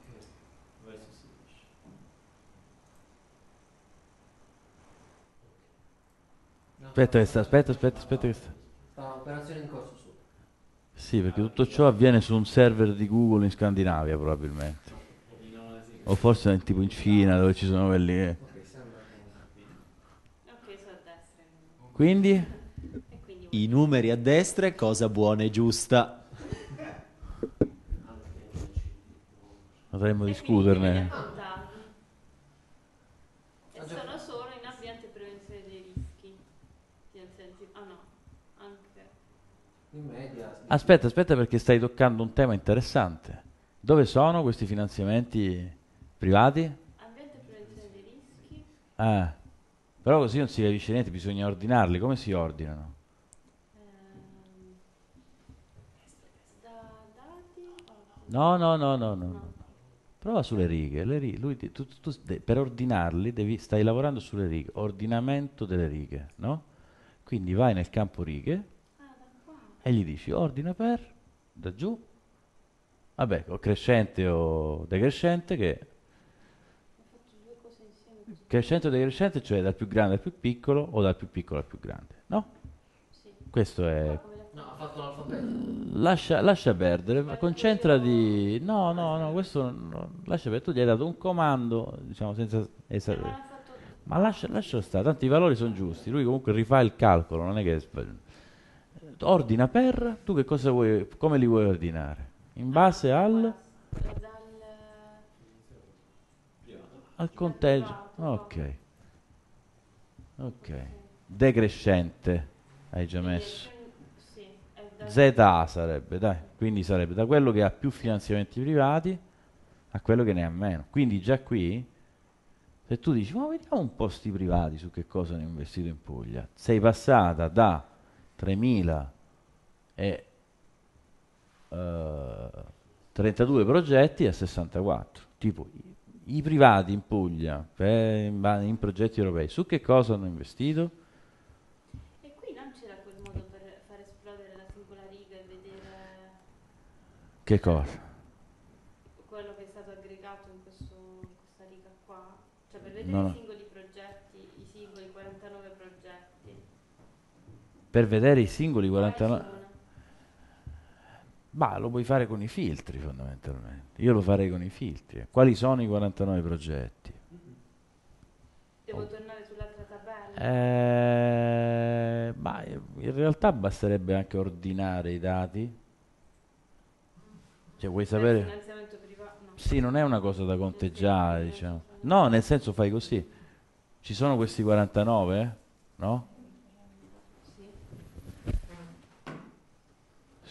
Aspetta, aspetta, aspetta, aspetta. aspetta operazione in corso sopra. Sì, perché tutto ciò avviene su un server di Google in Scandinavia probabilmente. O forse tipo in Cina dove ci sono quelli che... Quindi? I numeri a destra è cosa buona e giusta. Potremmo discuterne. Media... Aspetta, aspetta perché stai toccando un tema interessante. Dove sono questi finanziamenti privati? Ambiente e prevenzione dei rischi. Ah, però così non si capisce niente, bisogna ordinarli. Come si ordinano? No, no, no, no, no. Prova sulle righe. lui tu, per ordinarli devi, stai lavorando sulle righe. Ordinamento delle righe, no? Quindi vai nel campo righe e gli dici ordine per, da giù, vabbè, o crescente o decrescente che... Crescente o decrescente, cioè dal più grande al più piccolo o dal più piccolo al più grande, no? Sì. Questo è... No, ha fatto lascia, lascia, perdere, ma concentrati. No, no, no, questo no, lascia perdere. Tu gli hai dato un comando, diciamo, senza esagerare. Eh, ma lascia, lascia stare, tanti valori sono giusti. Lui comunque rifà il calcolo, non è che ordina per, tu che cosa vuoi, come li vuoi ordinare? In base al... Al conteggio, ok. Ok. Decrescente hai già messo. ZA sarebbe, dai. Quindi sarebbe da quello che ha più finanziamenti privati a quello che ne ha meno. Quindi già qui, se tu dici, ma vediamo un po' sti privati su che cosa hanno investito in Puglia, sei passata da 3.000 e eh, 32 progetti a 64. Tipo, i, i privati in Puglia, per, eh, in, in progetti europei, su che cosa hanno investito? E qui non c'era quel modo per far esplodere la singola Che cosa? Quello che è stato aggregato in, questo, in questa riga qua. Cioè per vedere no, no. per vedere i singoli 49 ma lo puoi fare con i filtri fondamentalmente io lo farei con i filtri quali sono i 49 progetti devo oh. tornare sull'altra tabella eh, ma in realtà basterebbe anche ordinare i dati cioè vuoi sapere sì non è una cosa da conteggiare diciamo no nel senso fai così ci sono questi 49 no?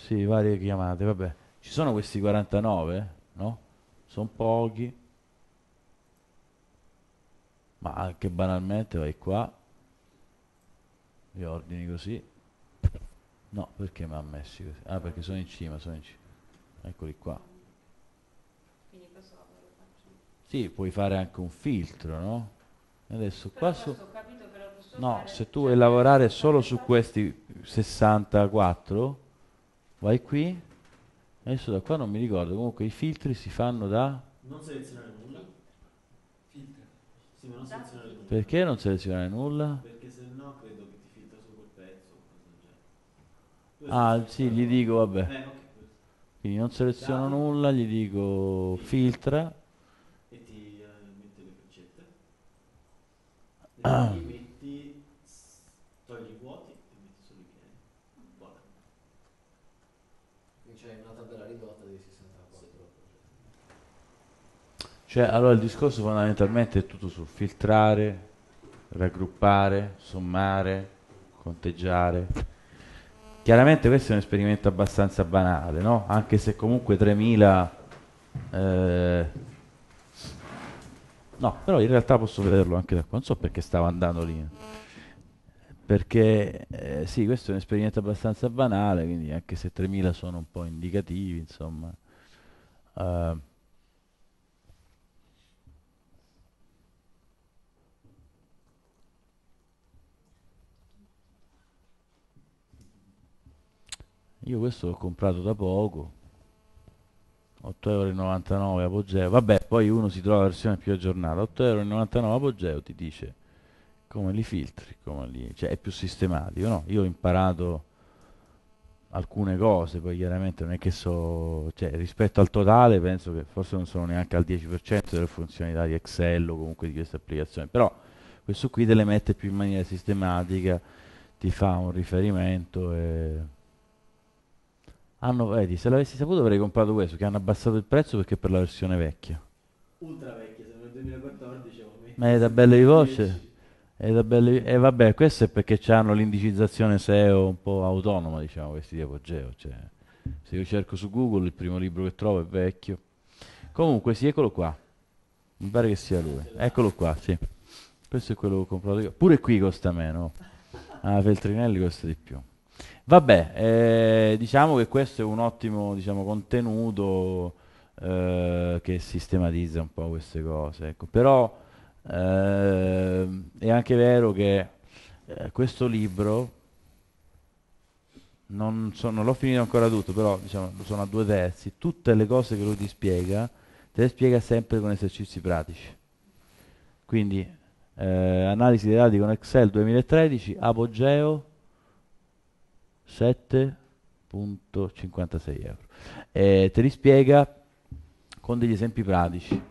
Sì, varie chiamate, vabbè. Ci sono questi 49, no? Sono pochi. Ma anche banalmente vai qua. Li ordini così. No, perché mi ha messi così? Ah, perché sono in cima, sono in cima. Eccoli qua. Sì, puoi fare anche un filtro, no? Adesso però qua su... Capito, no, se tu vuoi lavorare solo su questi 64 vai qui, adesso da qua non mi ricordo, comunque i filtri si fanno da... Non selezionare nulla. Filtra. Sì, ma non selezionare nulla. Perché non selezionare nulla? Perché se no credo che ti filtra su quel pezzo. Ah, sì, gli dico, vabbè. Eh, okay. Quindi non seleziono Dati. nulla, gli dico filtra. filtra. E ti eh, mette le freccette. Ah. Cioè, allora il discorso fondamentalmente è tutto sul filtrare, raggruppare, sommare, conteggiare. Chiaramente questo è un esperimento abbastanza banale, no? Anche se comunque 3000... Eh, no, però in realtà posso vederlo anche da qua, non so perché stavo andando lì. Perché eh, sì, questo è un esperimento abbastanza banale, quindi anche se 3000 sono un po' indicativi, insomma. Eh, io questo l'ho comprato da poco 8,99€ Apogeo vabbè poi uno si trova la versione più aggiornata 8,99€ Apogeo ti dice come li filtri come li, cioè è più sistematico no? io ho imparato alcune cose poi chiaramente non è che so cioè rispetto al totale penso che forse non sono neanche al 10% delle funzionalità di Excel o comunque di queste applicazioni però questo qui te le mette più in maniera sistematica ti fa un riferimento e hanno, vedi, se l'avessi saputo avrei comprato questo, che hanno abbassato il prezzo perché è per la versione vecchia. Ultra vecchia, sembra il 2014. Ma è da tabelle di voce? E eh, vabbè, questo è perché hanno l'indicizzazione SEO un po' autonoma, diciamo, questi di Apogeo. Cioè, se io cerco su Google, il primo libro che trovo è vecchio. Comunque, sì, eccolo qua. Mi pare che sia lui. Eccolo qua, sì. Questo è quello che ho comprato io. Pure qui costa meno. Ah, Feltrinelli costa di più. Vabbè, eh, diciamo che questo è un ottimo diciamo, contenuto eh, che sistematizza un po' queste cose, ecco. però eh, è anche vero che eh, questo libro, non, so, non l'ho finito ancora tutto, però diciamo, sono a due terzi, tutte le cose che lui ti spiega, te le spiega sempre con esercizi pratici. Quindi eh, analisi dei dati con Excel 2013, apogeo 7.56 euro. Eh, te li spiega con degli esempi pratici.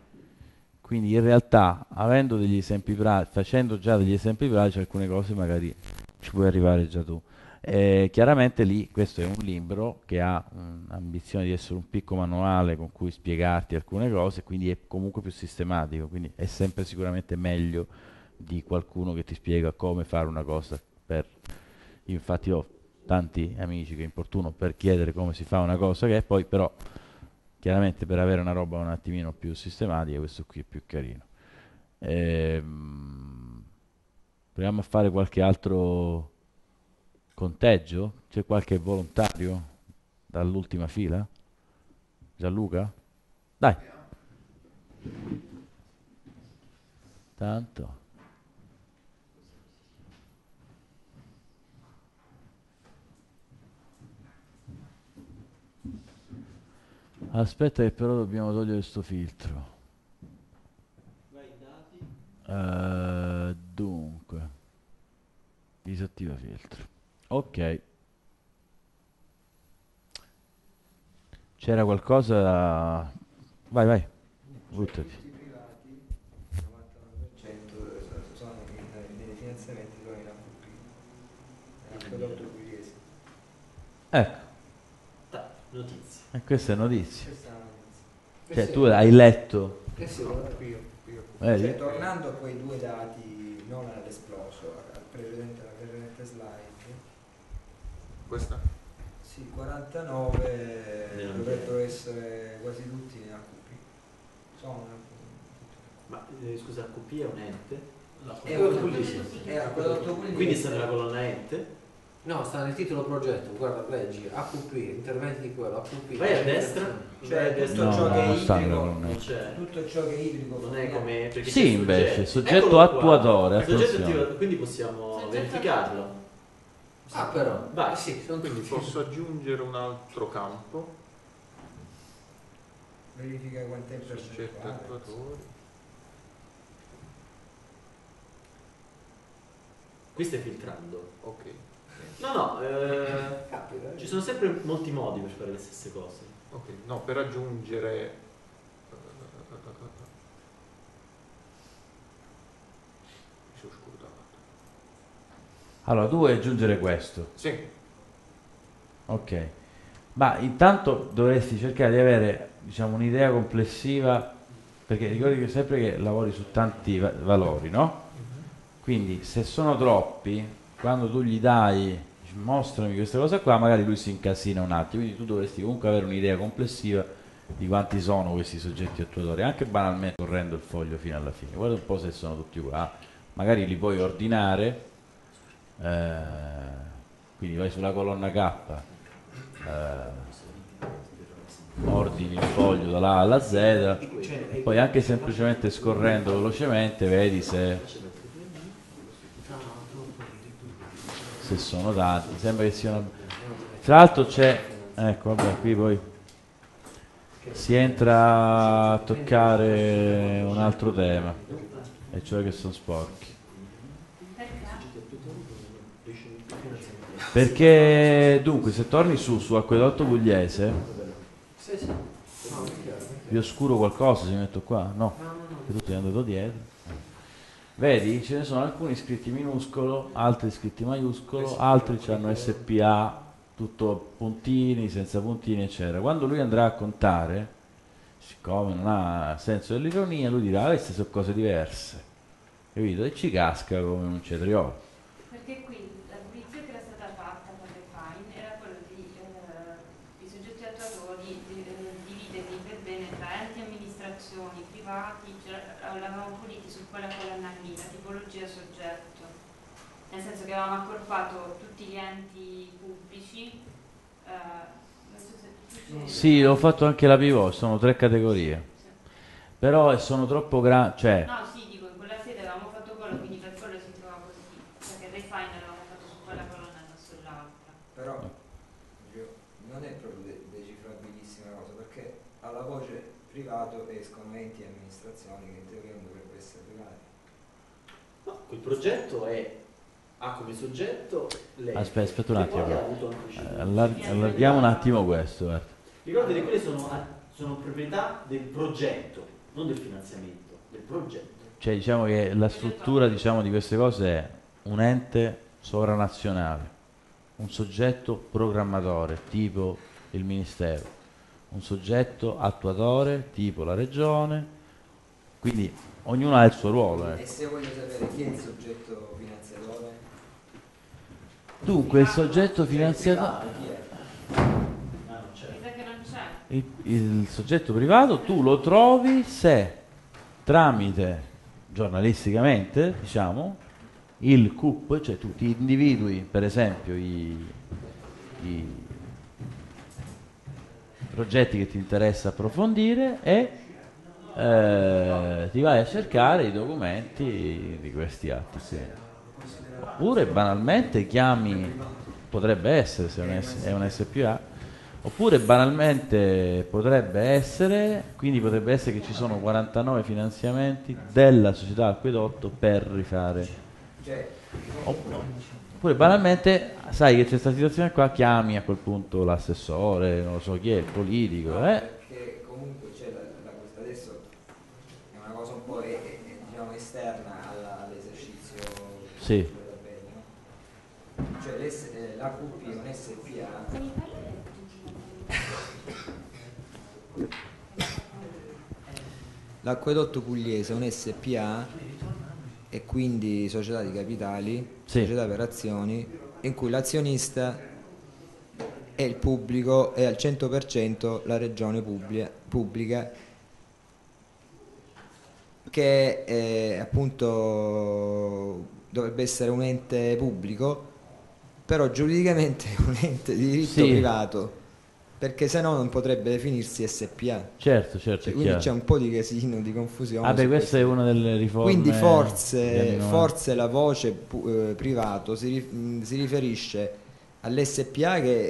Quindi in realtà, avendo degli esempi pratici, facendo già degli esempi pratici, alcune cose magari ci puoi arrivare già tu. Eh, chiaramente lì questo è un libro che ha l'ambizione di essere un piccolo manuale con cui spiegarti alcune cose, quindi è comunque più sistematico, quindi è sempre sicuramente meglio di qualcuno che ti spiega come fare una cosa per... Infatti ho tanti amici che importuno per chiedere come si fa una cosa che è poi però chiaramente per avere una roba un attimino più sistematica questo qui è più carino ehm, proviamo a fare qualche altro conteggio c'è qualche volontario dall'ultima fila Gianluca dai tanto Aspetta che però dobbiamo togliere questo filtro. Uh, dunque, disattiva filtro. Ok. C'era qualcosa... Vai, vai, buttati. Ecco. Notizia. E eh, questa è notizia. Cioè, tu hai letto. Eh sì, cioè, tornando a quei due dati, non all'esploso, al precedente, alla precedente slide. Questa? Sì, 49 eh, dovrebbero essere quasi tutti in AQP. Sono in AQP. Ma eh, scusa, AQP è un ente? Era prodotto pubblico. Quindi sarà nella colonna ente? No, sta nel titolo progetto, guarda, leggi, AQP, interventi di quello, AQP. Vai a destra, cioè Beh, tutto ciò no, che è idrico, cioè, tutto ciò che è idrico non è come... Sì, invece, soggetto Eccolo attuatore, attenzione. quindi possiamo soggetto verificarlo. Attuatore. Ah, però, vai, sì, sono quindi posso aggiungere un altro campo. Verifica quant'è il soggetto attuatore. Qui stai filtrando. Ok. No, no, eh, Capita, eh. ci sono sempre molti modi per fare le stesse cose. Ok, no, per aggiungere... Mi eh, sono scordato. Allora, tu vuoi aggiungere questo? Sì. Ok. Ma intanto dovresti cercare di avere diciamo, un'idea complessiva, perché ricordi sempre che lavori su tanti va valori, no? Mhm. Quindi se sono troppi, quando tu gli dai mostrami questa cosa qua, magari lui si incasina un attimo, quindi tu dovresti comunque avere un'idea complessiva di quanti sono questi soggetti attuatori, anche banalmente correndo il foglio fino alla fine. Guarda un po' se sono tutti qua, magari li puoi ordinare, eh, quindi vai sulla colonna K, eh, ordini il foglio dalla A alla Z, cioè, poi anche semplicemente scorrendo velocemente vedi se se sono dati sembra che siano tra l'altro c'è ecco vabbè qui poi si entra a toccare un altro tema e cioè che sono sporchi perché dunque se torni su su acquedotto pugliese vi oscuro qualcosa se mi metto qua no tu sei andato dietro Vedi, ce ne sono alcuni scritti minuscolo, altri scritti maiuscolo, altri hanno SPA, tutto puntini, senza puntini, eccetera. Quando lui andrà a contare, siccome non ha senso dell'ironia, lui dirà, ah, queste sono cose diverse, capito? E ci casca come un cetriolo. Perché qui avevamo accorpato tutti gli enti pubblici. Eh, sì, ho fatto anche la pivot, sono tre categorie. Però eh, sono troppo grandi. Cioè... No, sì, dico, in quella sede avevamo fatto quello, quindi per quello si trova così. Perché dei fine l'avevamo fatto su quella colonna e non sull'altra. Però non è proprio decifrabilissima la cosa, perché alla voce privato escono enti e amministrazioni che in teoria non dovrebbero essere privati. No, quel progetto è ha ah, come soggetto lei. Aspetta, aspetta un attimo. Allar- allarghiamo un attimo questo. Ricordate che quelle sono, sono proprietà del progetto, non del finanziamento, del progetto. Cioè diciamo che la struttura diciamo, di queste cose è un ente sovranazionale, un soggetto programmatore tipo il Ministero, un soggetto attuatore tipo la Regione, quindi ognuno ha il suo ruolo. Eh. E ecco. se voglio sapere chi è il soggetto finanziatore? Dunque il soggetto finanziatore... Il, il soggetto privato tu lo trovi se tramite giornalisticamente diciamo il CUP, cioè tu ti individui, per esempio i, i, progetti che ti interessa approfondire e eh, ti vai a cercare i documenti di questi atti. Sì oppure banalmente chiami, potrebbe essere se è un SPA, oppure banalmente potrebbe essere, quindi potrebbe essere che ci sono 49 finanziamenti della società acquedotto per rifare. Oppure banalmente sai che c'è questa situazione qua, chiami a quel punto l'assessore, non lo so chi è, il politico, eh? Sì la QP è un SPA l'acquedotto pugliese è un SPA e quindi società di capitali sì. società per azioni in cui l'azionista è il pubblico e al 100% la regione pubblica, pubblica che eh, appunto dovrebbe essere un ente pubblico però giuridicamente è un ente di diritto sì. privato perché se no non potrebbe definirsi SPA. Certo, certo. Cioè, quindi c'è un po' di casino, di confusione. Vabbè, ah questa è una delle riforme. Quindi forse, forse la voce eh, privato si, mm, si riferisce all'SPA che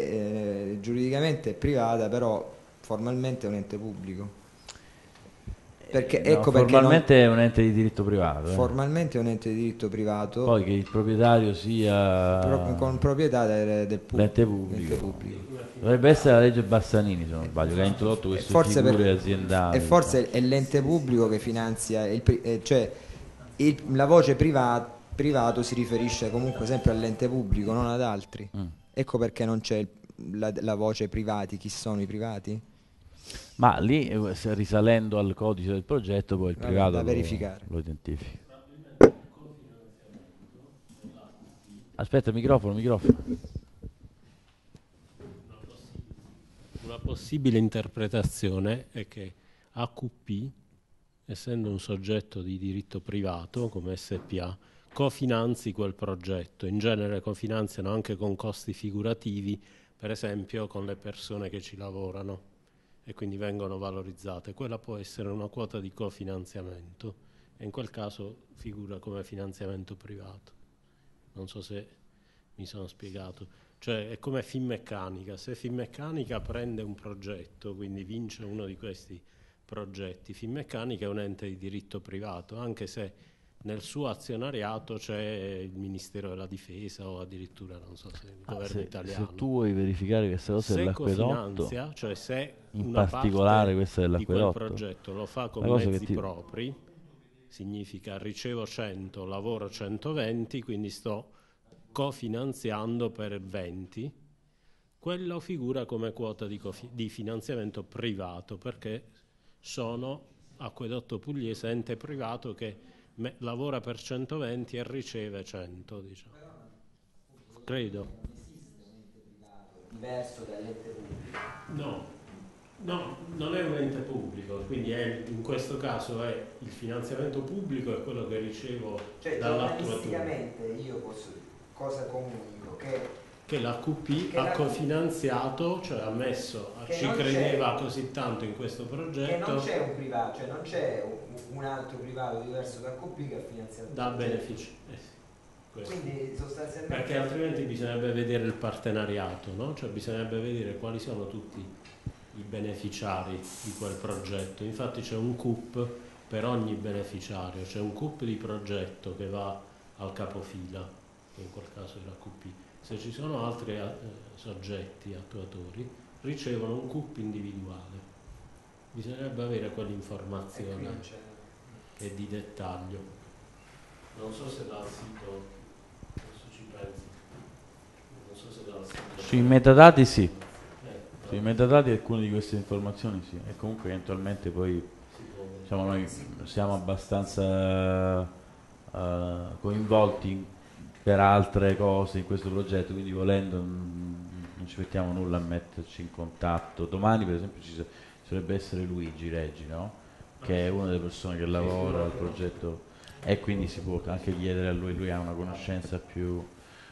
eh, giuridicamente è privata, però formalmente è un ente pubblico. Perché, no, ecco formalmente non... è un ente di diritto privato. Eh. Formalmente è un ente di diritto privato. Poi che il proprietario sia... Pro, con proprietà del, del pubblico, l'ente pubblico. Dovrebbe essere la legge Bassanini, se non sbaglio, che ha introdotto queste forse figure per... aziendali. E forse diciamo. è l'ente pubblico che finanzia, il, eh, cioè il, la voce priva, privato si riferisce comunque sempre all'ente pubblico, non ad altri. Mm. Ecco perché non c'è la, la voce privati, chi sono i privati? Ma lì, eh, risalendo al codice del progetto, poi il Vabbè, privato lo, lo identifica. Aspetta, microfono, microfono. Una possibile interpretazione è che AQP, essendo un soggetto di diritto privato come SPA, cofinanzi quel progetto. In genere cofinanziano anche con costi figurativi, per esempio con le persone che ci lavorano e quindi vengono valorizzate. Quella può essere una quota di cofinanziamento e in quel caso figura come finanziamento privato. Non so se mi sono spiegato. Cioè è come Finmeccanica, se Finmeccanica prende un progetto, quindi vince uno di questi progetti, Finmeccanica è un ente di diritto privato, anche se nel suo azionariato c'è il Ministero della Difesa o addirittura non so se il ah, governo se, italiano. Se tu vuoi verificare queste cose dell'acquedotto, cioè se in particolare questa dell'acquedotto, il progetto lo fa con mezzi ti... propri, significa ricevo 100, lavoro 120, quindi sto cofinanziando per 20, quello figura come quota di, cofi- di finanziamento privato perché sono acquedotto pugliese, ente privato che me, lavora per 120 e riceve 100, diciamo. Però, Credo. Non esiste un ente privato diverso dall'ente pubblico? No, no, non è un ente pubblico, quindi è, in questo caso è il finanziamento pubblico è quello che ricevo cioè, dall'attuatura. io posso, cosa comunico? Che che la QP che ha la cofinanziato, cioè ha messo, ci credeva così tanto in questo progetto. Che non c'è un privato, cioè non c'è un un altro privato diverso da Coppì che ha finanziato da benefici eh sì, quindi sostanzialmente perché altrimenti bisognerebbe vedere il partenariato no? cioè bisognerebbe vedere quali sono tutti i beneficiari di quel progetto infatti c'è un CUP per ogni beneficiario c'è un CUP di progetto che va al capofila che in quel caso la CUP se ci sono altri eh, soggetti attuatori ricevono un CUP individuale bisognerebbe avere quell'informazione e di dettaglio. Non so se dal sito, adesso ci penso, non so se dal sito... Sui metadati sì, eh, sui metadati alcune di queste informazioni sì, e comunque eventualmente poi diciamo, noi siamo abbastanza uh, coinvolti per altre cose in questo progetto, quindi volendo mm, non ci mettiamo nulla a metterci in contatto. Domani per esempio ci dovrebbe essere Luigi Reggi, no? che è una delle persone che lavora al progetto e quindi si può anche chiedere a lui, lui ha una conoscenza più...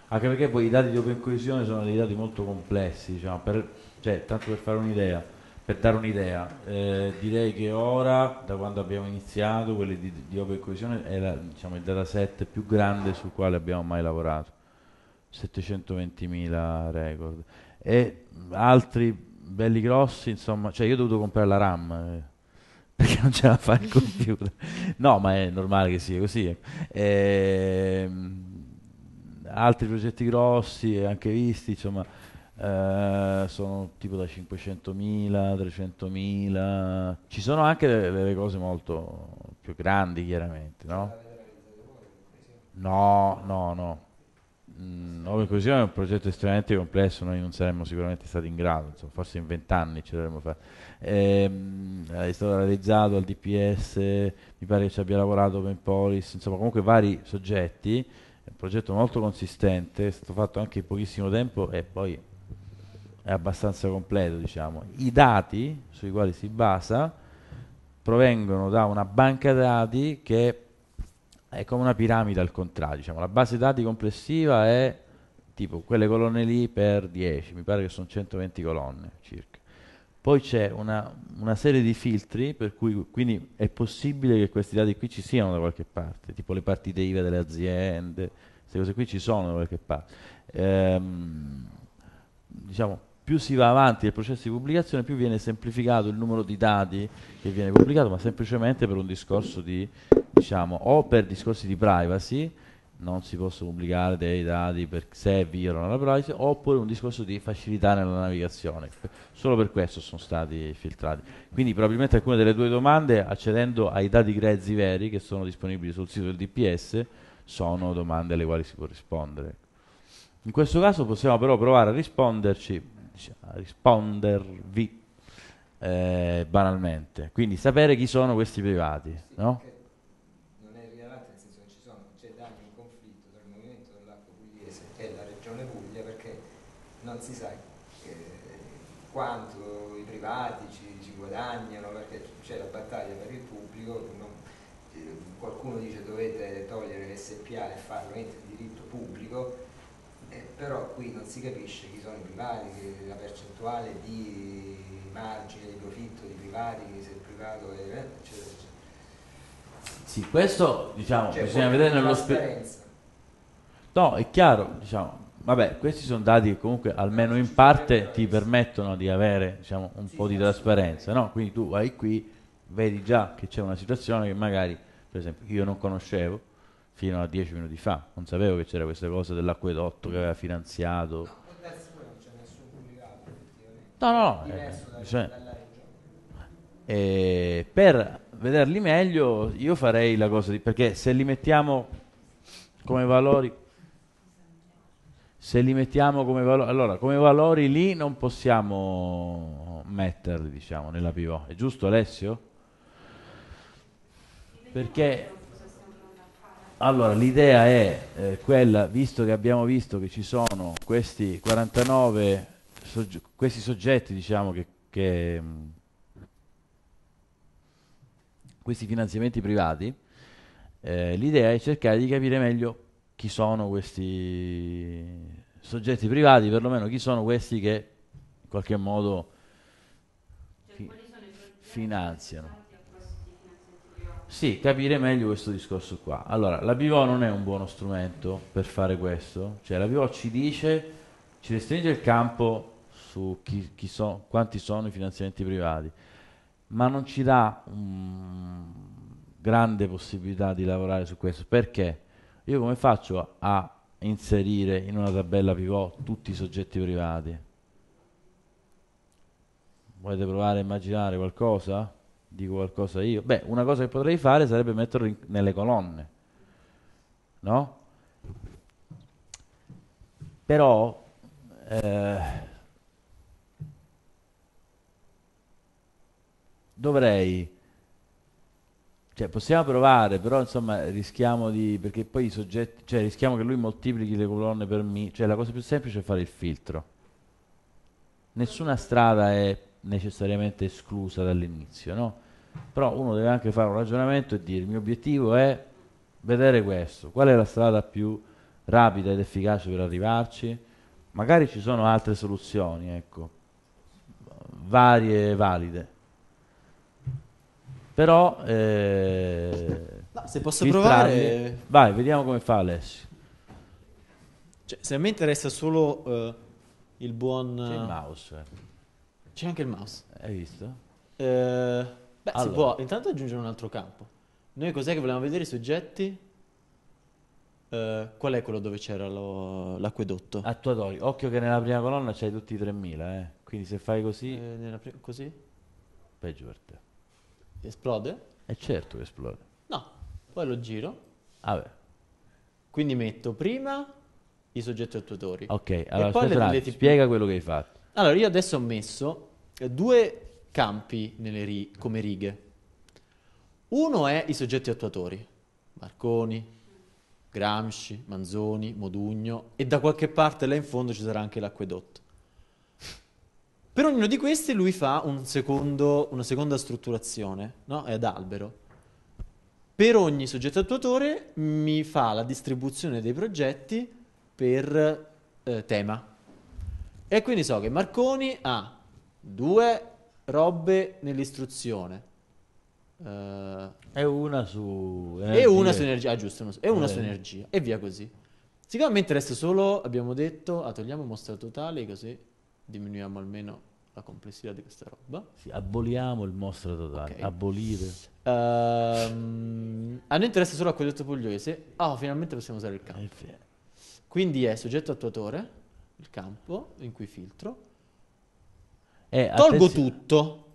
Anche perché poi i dati di open coesione sono dei dati molto complessi, diciamo, per, cioè, tanto per fare un'idea, per dare un'idea, eh, direi che ora, da quando abbiamo iniziato, quelli di, di open coesione è la, diciamo, il dataset più grande sul quale abbiamo mai lavorato, 720.000 record. E altri belli grossi, insomma, cioè io ho dovuto comprare la RAM. Eh perché non ce la fa il computer. No, ma è normale che sia così. Eh, altri progetti grossi, anche visti, insomma, eh, sono tipo da 500.000, 300.000. Ci sono anche delle, delle cose molto più grandi, chiaramente, no? No, no, no. Mm, Nuova Poesie è un progetto estremamente complesso, noi non saremmo sicuramente stati in grado, insomma, forse in vent'anni ci dovremmo fare. Ehm, è stato realizzato al DPS, mi pare che ci abbia lavorato Open Polis, insomma comunque vari soggetti, è un progetto molto consistente, è stato fatto anche in pochissimo tempo e poi è abbastanza completo diciamo. I dati sui quali si basa provengono da una banca dati che è come una piramide al contrario, diciamo, la base dati complessiva è tipo quelle colonne lì per 10, mi pare che sono 120 colonne circa. Poi c'è una, una, serie di filtri per cui quindi è possibile che questi dati qui ci siano da qualche parte, tipo le partite IVA delle aziende, queste cose qui ci sono da qualche parte. Ehm, diciamo, più si va avanti nel processo di pubblicazione, più viene semplificato il numero di dati che viene pubblicato, ma semplicemente per un discorso di, diciamo, o per discorsi di privacy, non si possono pubblicare dei dati per, se violano la privacy, oppure un discorso di facilità nella navigazione. Solo per questo sono stati filtrati. Quindi probabilmente alcune delle tue domande, accedendo ai dati grezzi veri che sono disponibili sul sito del DPS, sono domande alle quali si può rispondere. In questo caso possiamo però provare a risponderci diciamo, rispondervi eh, banalmente. Quindi sapere chi sono questi privati, sì, no? Non è rilevante, nel senso che ci sono, c'è da anche un conflitto tra il movimento dell'acqua pugliese e la regione Puglia perché non si sa che, eh, quanto i privati ci, ci, guadagnano, perché c'è la battaglia per il pubblico, non, eh, qualcuno dice dovete togliere l'SPA e farlo entro il diritto pubblico, però qui non si capisce chi sono i privati, la percentuale di margine di profitto di privati, se il privato è eh, eccetera eccetera. Sì, questo diciamo cioè, bisogna vedere nello specifico. No, è chiaro, diciamo, vabbè, questi sono dati che comunque almeno in parte ti permettono di avere diciamo, un sì, po' di trasparenza, no? quindi tu vai qui, vedi già che c'è una situazione che magari, per esempio, io non conoscevo, fino a dieci minuti fa. Non sapevo che c'era questa cosa dell'acquedotto che aveva finanziato. No, No, no, Eh, cioè, eh, per vederli meglio io farei la cosa di... perché se li mettiamo come valori... Se li mettiamo come valori... Allora, come valori lì non possiamo metterli, diciamo, nella pivot. È giusto Alessio? Perché allora, l'idea è eh, quella, visto che abbiamo visto che ci sono questi 49 sogge questi soggetti, diciamo, che, che mh, mm, questi finanziamenti privati, eh, l'idea è cercare di capire meglio chi sono questi soggetti privati, perlomeno chi sono questi che in qualche modo cioè, fi finanziano. Sì, capire meglio questo discorso qua. Allora, la BVO non è un buono strumento per fare questo, cioè la BVO ci dice, ci restringe il campo su chi, chi so, quanti sono i finanziamenti privati, ma non ci dà um, grande possibilità di lavorare su questo. Perché? Io come faccio a inserire in una tabella PIVO tutti i soggetti privati? Volete provare a immaginare qualcosa? dico qualcosa io. Beh, una cosa che potrei fare sarebbe metterlo in, nelle colonne, no? Però eh, dovrei, cioè possiamo provare, però insomma rischiamo di, perché poi i soggetti, cioè rischiamo che lui moltiplichi le colonne per me, cioè la cosa più semplice è fare il filtro. Nessuna strada è necessariamente esclusa dall'inizio, no? Però uno deve anche fare un ragionamento e dire il mio obiettivo è vedere questo, qual è la strada più rapida ed efficace per arrivarci? Magari ci sono altre soluzioni, ecco, varie e valide. Però... Eh, no, se posso provare... Vai, vediamo come fa Alessio. Cioè, se a me interessa solo uh, il buon... Uh... mouse. Eh. C'è anche il mouse. Hai visto? Eh, beh, allora. si può intanto aggiungere un altro campo. Noi cos'è che volevamo vedere? I soggetti? Eh, qual è quello dove c'era lo, l'acquedotto? Attuatori. Occhio che nella prima colonna c'hai tutti i 3000, eh. Quindi se fai così... Eh, prima, così? Peggio per te. Esplode? È certo che esplode. No. Poi lo giro. Ah beh. Quindi metto prima i soggetti attuatori. Ok, allora e poi le, le, spiega quello che hai fatto. Allora, io adesso ho messo eh, due campi ri- come righe. Uno è i soggetti attuatori, Marconi, Gramsci, Manzoni, Modugno e da qualche parte là in fondo ci sarà anche l'acquedotto. Per ognuno di questi lui fa un secondo, una seconda strutturazione, no? è ad albero. Per ogni soggetto attuatore mi fa la distribuzione dei progetti per eh, tema. E quindi so che Marconi ha due robe nell'istruzione. Uh, e una su energia. E una su energia, ah, giusto, una su, e una eh. su energia, e via così. Siccome mi interessa solo, abbiamo detto, ah, togliamo mostra totale così diminuiamo almeno la complessità di questa roba. Sì, aboliamo il mostra totale, okay. abolire. Um, a noi interessa solo acquedotto pugliese. Ah, oh, finalmente possiamo usare il campo. Eh, Quindi è soggetto attuatore, il campo in cui filtro, eh, Tolgo attenzio- tutto.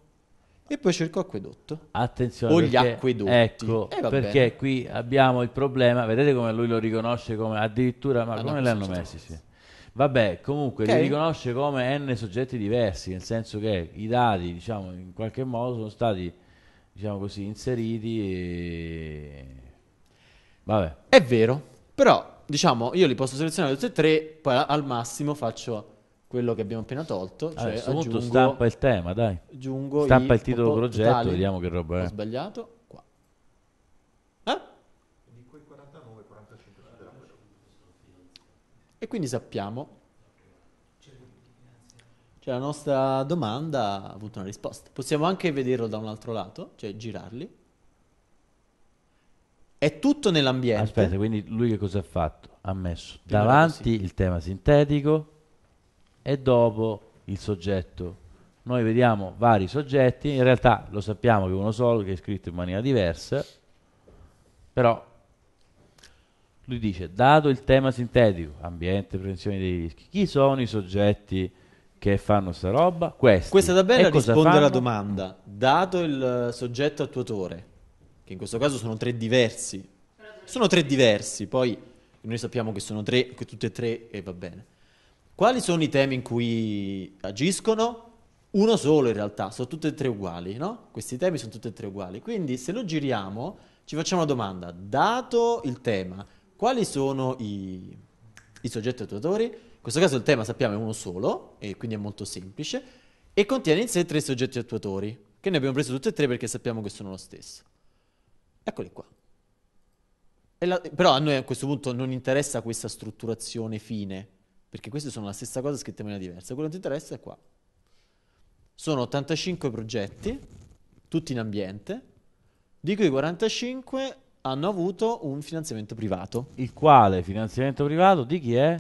E poi cerco acquedotto. Attenzione. O perché, gli acquedotti. Ecco, eh, perché bene. qui abbiamo il problema, vedete come lui lo riconosce come addirittura, ma ah, come li hanno messi? Sì. Vabbè, comunque okay. li riconosce come n soggetti diversi, nel senso che i dati, diciamo, in qualche modo sono stati, diciamo così, inseriti e... Vabbè. È vero, però, diciamo, io li posso selezionare tutti e tre, poi al massimo faccio quello che abbiamo appena tolto. Ah, cioè, a questo aggiungo, punto stampa il tema, dai. Aggiungo stampa il titolo progetto, totali. vediamo che roba è. Ho sbagliato. Qua. Eh? Di quei 49, 45 E quindi sappiamo. Cioè la nostra domanda ha avuto una risposta. Possiamo anche vederlo da un altro lato, cioè girarli. È tutto nell'ambiente. Aspetta, quindi lui che cosa ha fatto? Ha messo davanti il tema sintetico, e dopo il soggetto. Noi vediamo vari soggetti, in realtà lo sappiamo che uno solo, che è scritto in maniera diversa, però lui dice, dato il tema sintetico, ambiente, prevenzione dei rischi, chi sono i soggetti che fanno sta roba? Questi. Questa tabella e risponde alla domanda, dato il eh, soggetto attuatore, che in questo caso sono tre diversi, sono tre diversi, poi noi sappiamo che sono tre, che tutte e tre, e va bene. Quali sono i temi in cui agiscono? Uno solo in realtà, sono tutti e tre uguali, no? Questi temi sono tutti e tre uguali. Quindi se lo giriamo ci facciamo una domanda, dato il tema, quali sono i, i soggetti attuatori? In questo caso il tema sappiamo è uno solo e quindi è molto semplice e contiene in sé tre soggetti attuatori, che ne abbiamo preso tutti e tre perché sappiamo che sono lo stesso. Eccoli qua. La, però a noi a questo punto non interessa questa strutturazione fine, perché queste sono la stessa cosa scritta in maniera diversa. Quello che ti interessa è qua. Sono 85 progetti, tutti in ambiente, di cui 45 hanno avuto un finanziamento privato. Il quale finanziamento privato di chi è?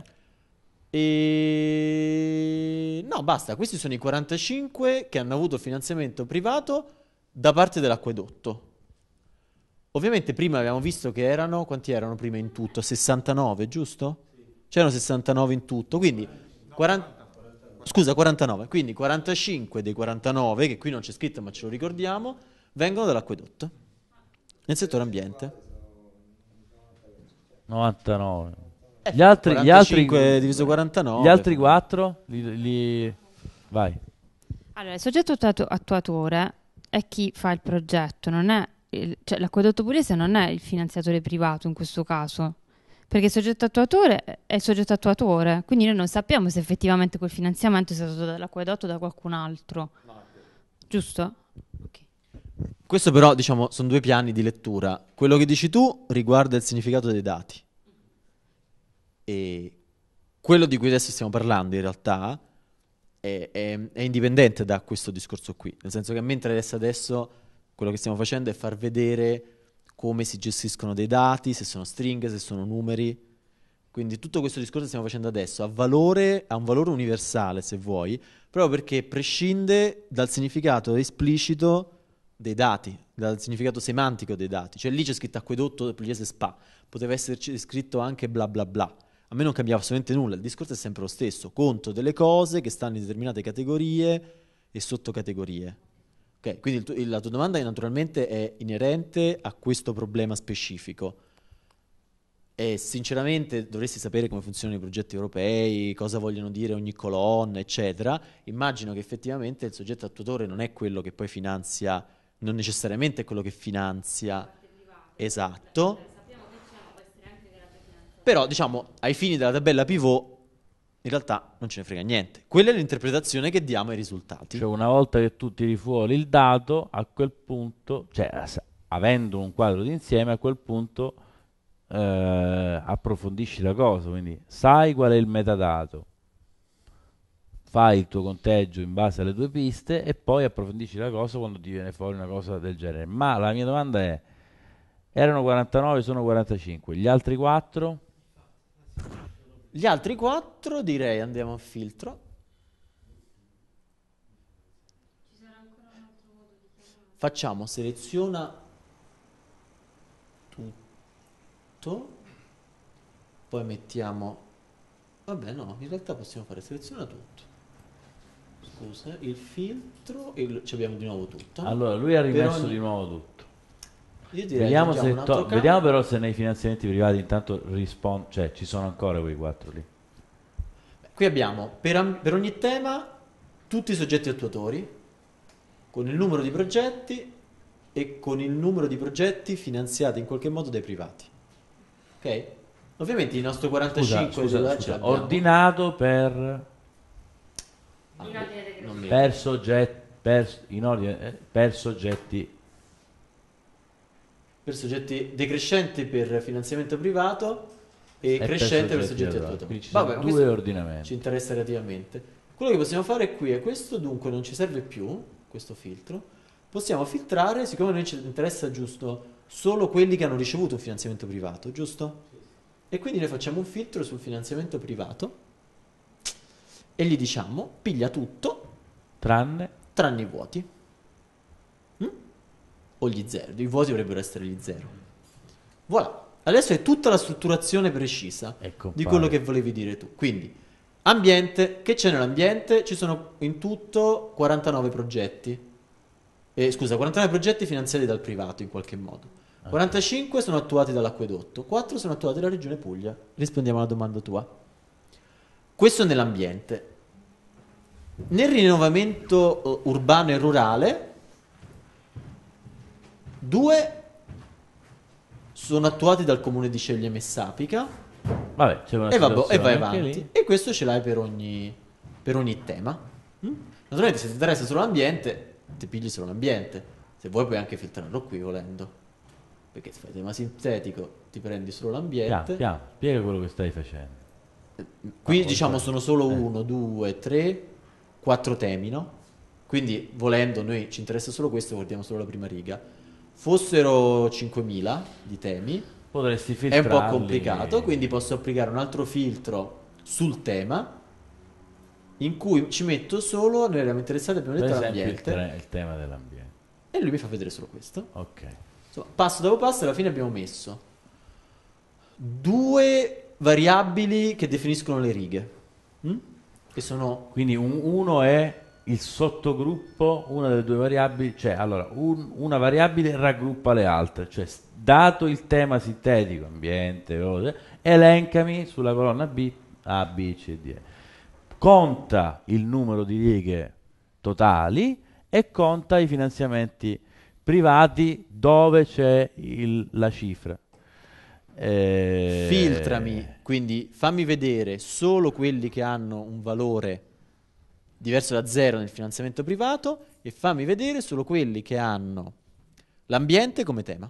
E... No, basta, questi sono i 45 che hanno avuto finanziamento privato da parte dell'acquedotto. Ovviamente prima abbiamo visto che erano, quanti erano prima in tutto? 69, giusto? C'erano 69 in tutto, quindi... 40... Scusa, 49. Quindi 45 dei 49, che qui non c'è scritto ma ce lo ricordiamo, vengono dall'acquedotto, nel settore ambiente. 99. Eh, gli altri, gli altri, diviso 49. Gli altri 4 li, li... Vai. Allora, il soggetto attuatore è chi fa il progetto, non è il, cioè, l'acquedotto pugliese non è il finanziatore privato in questo caso perché il soggetto attuatore è il soggetto attuatore, quindi noi non sappiamo se effettivamente quel finanziamento è stato dall'acquedotto o da qualcun altro. Giusto? Okay. Questo però, diciamo, sono due piani di lettura. Quello che dici tu riguarda il significato dei dati. E quello di cui adesso stiamo parlando, in realtà, è, è, è indipendente da questo discorso qui. Nel senso che mentre adesso, adesso quello che stiamo facendo è far vedere come si gestiscono dei dati, se sono stringhe, se sono numeri. Quindi tutto questo discorso che stiamo facendo adesso ha, valore, ha un valore universale, se vuoi, proprio perché prescinde dal significato esplicito dei dati, dal significato semantico dei dati. Cioè lì c'è scritto acquedotto pugliese spa, poteva esserci scritto anche bla bla bla. A me non cambiava assolutamente nulla, il discorso è sempre lo stesso, conto delle cose che stanno in determinate categorie e sottocategorie. Okay, quindi tu, la tua domanda è, naturalmente è inerente a questo problema specifico. E sinceramente dovresti sapere come funzionano i progetti europei, cosa vogliono dire ogni colonna, eccetera. Immagino che effettivamente il soggetto attuatore non è quello che poi finanzia, non necessariamente è quello che finanzia. Esatto. Cioè, Però diciamo, ai fini della tabella pivot in realtà non ce ne frega niente. Quella è l'interpretazione che diamo ai risultati. Cioè, una volta che tu tiri fuori il dato, a quel punto, cioè avendo un quadro d'insieme, a quel punto eh, approfondisci la cosa. Quindi sai qual è il metadato, fai il tuo conteggio in base alle tue piste e poi approfondisci la cosa quando ti viene fuori una cosa del genere. Ma la mia domanda è, erano 49, sono 45, gli altri 4? Gli altri quattro direi andiamo a filtro. Facciamo, seleziona tutto, poi mettiamo... Vabbè no, in realtà possiamo fare seleziona tutto scusa, il filtro e ci abbiamo di nuovo tutto. Allora, lui ha rimesso ogni... di nuovo tutto vediamo, se to- vediamo però se nei finanziamenti privati intanto risponde, cioè ci sono ancora quei quattro lì. Qui abbiamo per, am- per ogni tema tutti i soggetti attuatori con il numero di progetti e con il numero di progetti finanziati in qualche modo dai privati. Ok? Ovviamente il nostro 45 scusa, scusa, scusa ordinato per ah, per, sogget, per, ordine, per soggetti eh, per soggetti decrescente per finanziamento privato e, e crescente per soggetti, soggetti a Vabbè, due ordinamenti. Ci interessa relativamente. Quello che possiamo fare qui è questo, dunque non ci serve più questo filtro. Possiamo filtrare, siccome a noi ci interessa giusto solo quelli che hanno ricevuto un finanziamento privato, giusto? E quindi noi facciamo un filtro sul finanziamento privato e gli diciamo piglia tutto tranne, tranne i vuoti o gli zero, i vuoti dovrebbero essere gli zero. Voilà. Adesso è tutta la strutturazione precisa ecco, di quello che volevi dire tu. Quindi, ambiente, che c'è nell'ambiente? Ci sono in tutto 49 progetti. Eh, scusa, 49 progetti finanziati dal privato in qualche modo. 45 ah, sono attuati dall'acquedotto, 4 sono attuati dalla Regione Puglia. Rispondiamo alla domanda tua. Questo nell'ambiente. Nel rinnovamento eh, urbano e rurale Due sono attuati dal comune di Ceglie Messapica. Vabbè, c'è una e, vabbè, e vai avanti. E questo ce l'hai per ogni, per ogni tema. Mm? Naturalmente, se ti interessa solo l'ambiente, ti pigli solo l'ambiente. Se vuoi, puoi anche filtrarlo qui volendo. Perché se fai tema sintetico, ti prendi solo l'ambiente. Piano, piano. Spiega quello che stai facendo. Qui ah, diciamo sono solo eh. uno, due, tre, quattro temi, no? Quindi volendo noi ci interessa solo questo, guardiamo solo la prima riga fossero 5.000 di temi, potresti filtrarli. È un po' complicato, quindi posso applicare un altro filtro sul tema in cui ci metto solo noi eravamo interessati abbiamo detto l'ambiente il, il, tema dell'ambiente e lui mi fa vedere solo questo ok Insomma, passo dopo passo alla fine abbiamo messo due variabili che definiscono le righe mm? che sono quindi un, uno è il sottogruppo, una delle due variabili, cioè allora un, una variabile raggruppa le altre, cioè dato il tema sintetico, ambiente, cose, elencami sulla colonna B, A, B, C, D. E. Conta il numero di righe totali e conta i finanziamenti privati dove c'è il, la cifra. Eh... Filtrami, quindi fammi vedere solo quelli che hanno un valore diverso da zero nel finanziamento privato e fammi vedere solo quelli che hanno l'ambiente come tema.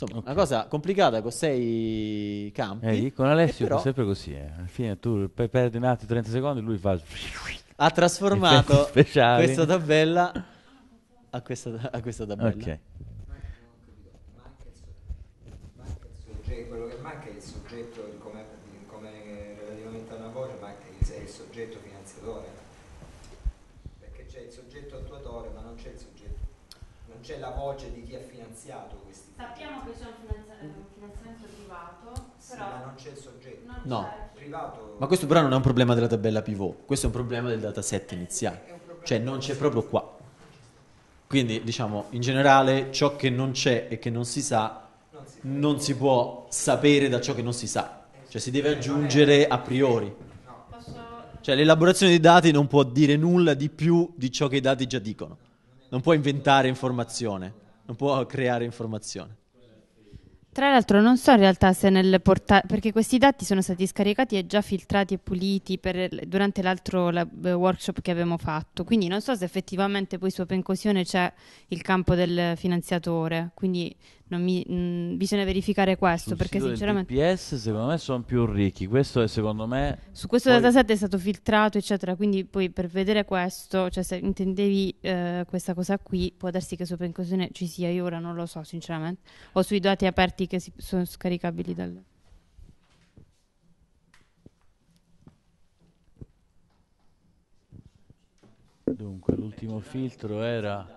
Insomma, okay. una cosa complicata con sei campi. Eh, con Alessio però... sempre così, eh. alla fine tu perdi un attimo 30 secondi e lui fa... Ha trasformato questa tabella a questa, a questa tabella. Ok. voce di chi ha finanziato questi Sappiamo che c'è un finanziamento privato, sì, però ma non c'è il soggetto. Non no. Privato... Ma questo però non è un problema della tabella pivot, questo è un problema del dataset eh, iniziale. Cioè non c'è proprio qua. Quindi diciamo in generale ciò che non c'è e che non si sa non si, non si può sapere da ciò che non si sa. Eh, cioè si deve eh, aggiungere a priori. Cioè l'elaborazione dei dati non può dire nulla di più di ciò che i dati già dicono non può inventare informazione, non può creare informazione. Tra l'altro non so in realtà se nel portale, perché questi dati sono stati scaricati e già filtrati e puliti per, durante l'altro lab, workshop che abbiamo fatto, quindi non so se effettivamente poi su Open Cosione c'è il campo del finanziatore, quindi mi, mh, mm, bisogna verificare questo Sul perché sinceramente... I PS secondo me sono più ricchi, questo è secondo me... Su questo poi... dataset è stato filtrato eccetera, quindi poi per vedere questo, cioè se intendevi eh, questa cosa qui, può darsi che sopra in questione ci sia, io ora non lo so sinceramente, o sui dati aperti che si, sono scaricabili dal... Dunque l'ultimo filtro era...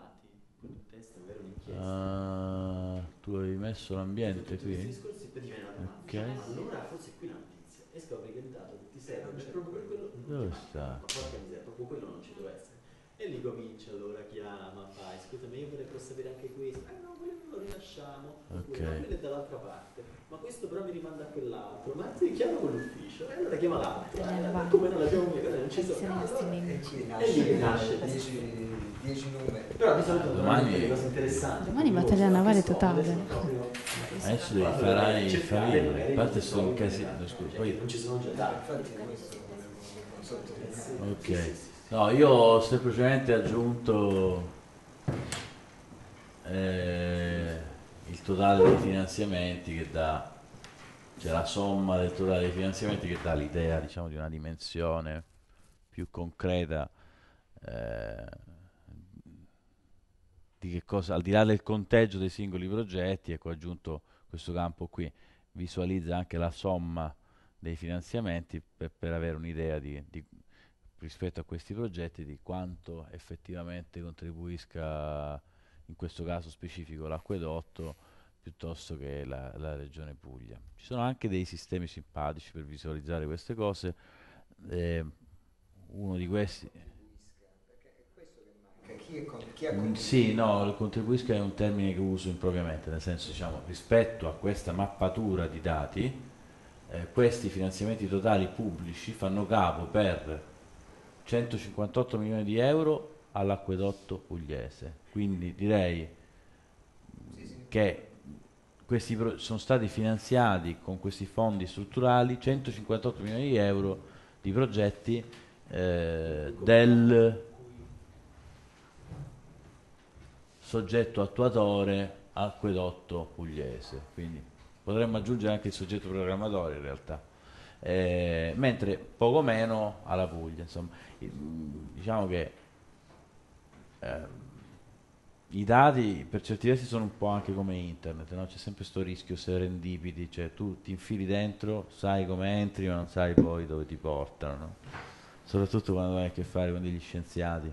Uh, tu avevi messo l'ambiente qui? Discorsi, ok. Allora forse qui la notizia. E scopri che il dato che ti serve è proprio quello. Dove sta? porca miseria, proprio quello non ci doveva essere. E lì comincia allora, chiama, fai, scusami, io vorrei sapere anche questo. Ah no, quello non lo rilasciamo. Oppure okay. quello è dall'altra parte. Ma questo però mi rimanda a quell'altro. Ma ti chiama con l'ufficio. E eh, allora chiama l'altro. Eh, eh, come non l'abbiamo mai, non ci sono. Ah, e lì nasce. 10 numeri. Però di solito domani è cosa interessante. Domani battaglia navale totale. Adesso devi fare i famiglie, a parte sono un casino, scusa, poi... Non ci sono già dati. Ok, no, io ho semplicemente aggiunto eh, il totale dei finanziamenti che dà, cioè la somma del totale dei finanziamenti che dà l'idea diciamo, di una dimensione più concreta eh, di che cosa, al di là del conteggio dei singoli progetti, ecco aggiunto questo campo qui, visualizza anche la somma dei finanziamenti per, per avere un'idea di, di, rispetto a questi progetti di quanto effettivamente contribuisca in questo caso specifico l'acquedotto piuttosto che la, la, regione Puglia. Ci sono anche dei sistemi simpatici per visualizzare queste cose, eh, uno di questi chi, chi ha mm, contribuito? Sì, no, il contribuisca è un termine che uso impropriamente, nel senso diciamo rispetto a questa mappatura di dati, eh, questi finanziamenti totali pubblici fanno capo per 158 milioni di euro all'acquedotto pugliese. Quindi direi sì, sì. che questi sono stati finanziati con questi fondi strutturali 158 milioni di euro di progetti eh, del soggetto attuatore acquedotto pugliese, quindi potremmo aggiungere anche il soggetto programmatore in realtà. Eh, mentre poco meno alla Puglia, insomma, diciamo che eh, i dati per certi versi sono un po' anche come internet, no? c'è sempre questo rischio serendipiti, cioè tu ti infili dentro, sai come entri ma non sai poi dove ti portano, no? soprattutto quando hai a che fare con degli scienziati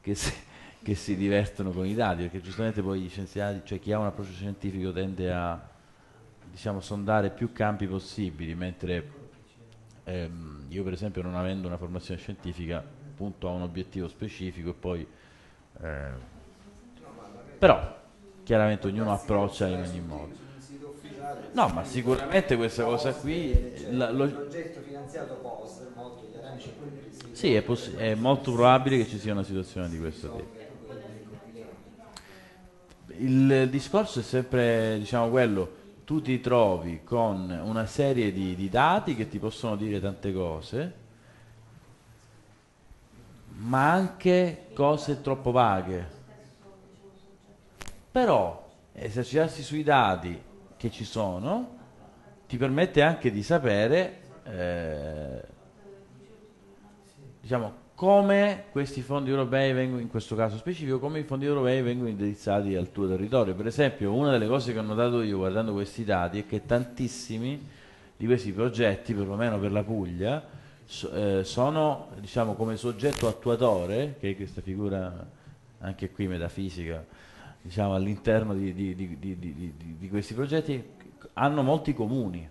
che se, che si divertono con i dati, perché giustamente poi gli scienziati, cioè chi ha un approccio scientifico tende a diciamo, sondare più campi possibili, mentre ehm, io per esempio non avendo una formazione scientifica punto a un obiettivo specifico e poi... Eh, però chiaramente ognuno approccia in ogni modo. No, ma sicuramente questa cosa qui... La, lo... Il progetto finanziato POS, il modo che gli aranci... Sì, è, poss- è, molto probabile che ci sia una situazione di questo tipo il discorso è sempre diciamo, quello, tu ti trovi con una serie di, di dati che ti possono dire tante cose, ma anche cose troppo vaghe. Però esercitarsi sui dati che ci sono ti permette anche di sapere eh, diciamo, come questi fondi europei vengono, in questo caso specifico, come i fondi europei vengono indirizzati al tuo territorio. Per esempio, una delle cose che ho notato io guardando questi dati è che tantissimi di questi progetti, perlomeno per la Puglia, so, eh, sono diciamo, come soggetto attuatore, che è questa figura anche qui metafisica, diciamo, all'interno di, di, di, di questi progetti, hanno molti comuni.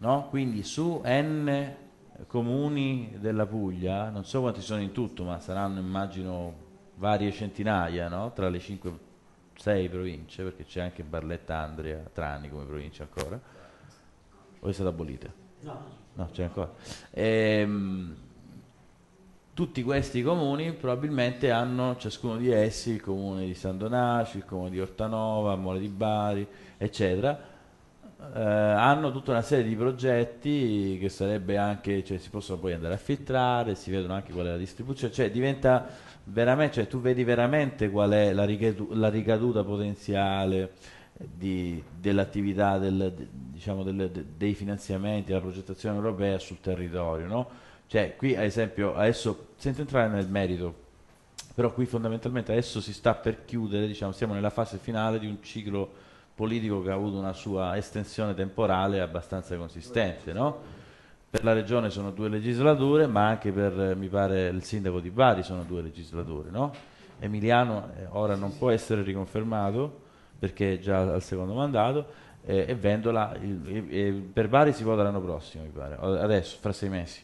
No? Quindi su N comuni della Puglia, non so quanti sono in tutto, ma saranno immagino varie centinaia no? tra le 5-6 province, perché c'è anche Barletta, Andrea, Trani come provincia ancora, o è stata abolita? No. No, c'è ancora. Ehm, tutti questi comuni probabilmente hanno ciascuno di essi il comune di San Donaci, il comune di Ortanova, Mole di Bari, eccetera eh, hanno tutta una serie di progetti che sarebbe anche, cioè, si possono poi andare a filtrare, si vedono anche qual è la distribuzione, cioè diventa veramente, cioè, tu vedi veramente qual è la, ricaduta, la ricaduta potenziale dell'attività del, de, diciamo del, de, dei finanziamenti della progettazione europea sul territorio. No? Cioè, qui ad esempio, adesso senza entrare nel merito, però qui fondamentalmente adesso si sta per chiudere, diciamo, siamo nella fase finale di un ciclo politico che ha avuto una sua estensione temporale abbastanza consistente, no? Per la regione sono due legislature, ma anche per, eh, mi pare, il sindaco di Bari sono due legislature, no? Emiliano eh, ora non può essere riconfermato perché è già al secondo mandato eh, e Vendola il, il, per Bari si vota l'anno prossimo, mi pare, adesso, fra sei mesi.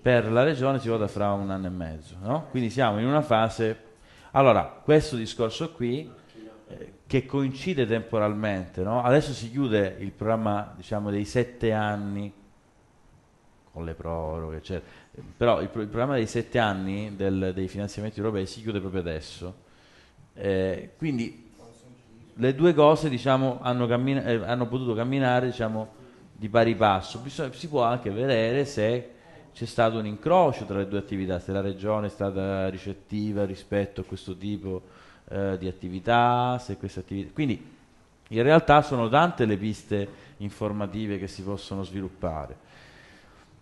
Per la regione si vota fra un anno e mezzo, no? Quindi siamo in una fase... Allora, questo discorso qui eh, che coincide temporalmente. No? Adesso si chiude il programma diciamo, dei sette anni con le proroghe, eccetera. però il, il programma dei sette anni del, dei finanziamenti europei si chiude proprio adesso. Eh, quindi le due cose diciamo, hanno, cammina- eh, hanno, potuto camminare diciamo, di pari passo. Bisogna, si può anche vedere se c'è stato un incrocio tra le due attività, se la regione è stata ricettiva rispetto a questo tipo di eh, di attività, se queste attività... Quindi in realtà sono tante le piste informative che si possono sviluppare.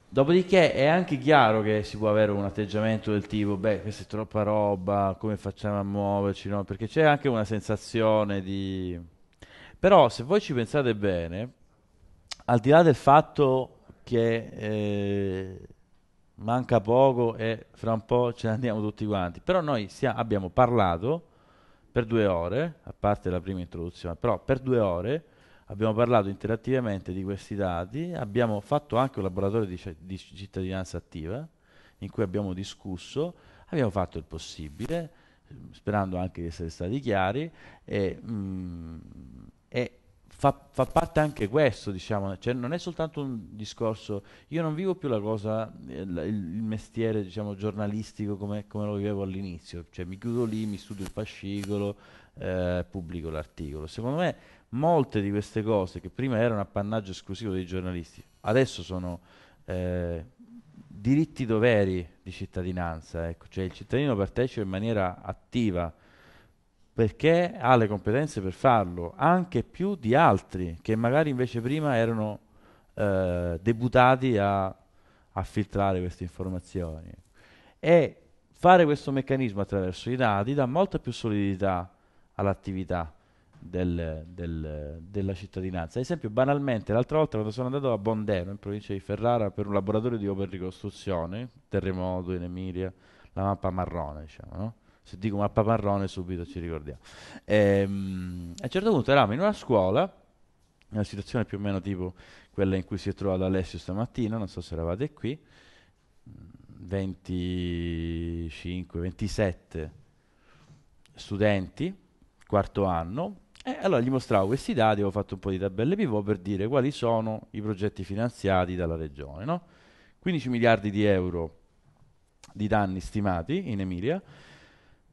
Dopodiché è anche chiaro che si può avere un atteggiamento del tipo, beh, questa è troppa roba, come facciamo a muoverci, no? Perché c'è anche una sensazione di... Però se voi ci pensate bene, al di là del fatto che eh, manca poco e fra un po' ce ne andiamo tutti quanti, però noi sia, abbiamo parlato per due ore, a parte la prima introduzione, però per due ore abbiamo parlato interattivamente di questi dati, abbiamo fatto anche un laboratorio di, di cittadinanza attiva in cui abbiamo discusso, abbiamo fatto il possibile, sperando anche di essere stati chiari, e, mh, mm, fa, fa parte anche questo, diciamo, cioè, non è soltanto un discorso, io non vivo più la cosa, il, il mestiere diciamo, giornalistico come, come, lo vivevo all'inizio, cioè mi chiudo lì, mi studio il fascicolo, eh, pubblico l'articolo. Secondo me molte di queste cose che prima erano appannaggio esclusivo dei giornalisti, adesso sono... Eh, diritti doveri di cittadinanza, ecco. cioè il cittadino partecipa in maniera attiva perché ha le competenze per farlo, anche più di altri che magari invece prima erano eh, debuttati a, a, filtrare queste informazioni. E fare questo meccanismo attraverso i dati dà molta più solidità all'attività del, del, della cittadinanza. Ad esempio, banalmente, l'altra volta quando sono andato a Bondeno, in provincia di Ferrara, per un laboratorio di open ricostruzione, terremoto in Emilia, la mappa marrone, diciamo, no? se dico mappamarrone subito ci ricordiamo. E, ehm, a un certo punto eravamo in una scuola, una situazione più o meno tipo quella in cui si è trovato Alessio stamattina, non so se eravate qui, 25, mm, 27 studenti, quarto anno, e allora gli mostravo questi dati, ho fatto un po' di tabelle pivot per dire quali sono i progetti finanziati dalla regione, no? 15 miliardi di euro di danni stimati in Emilia,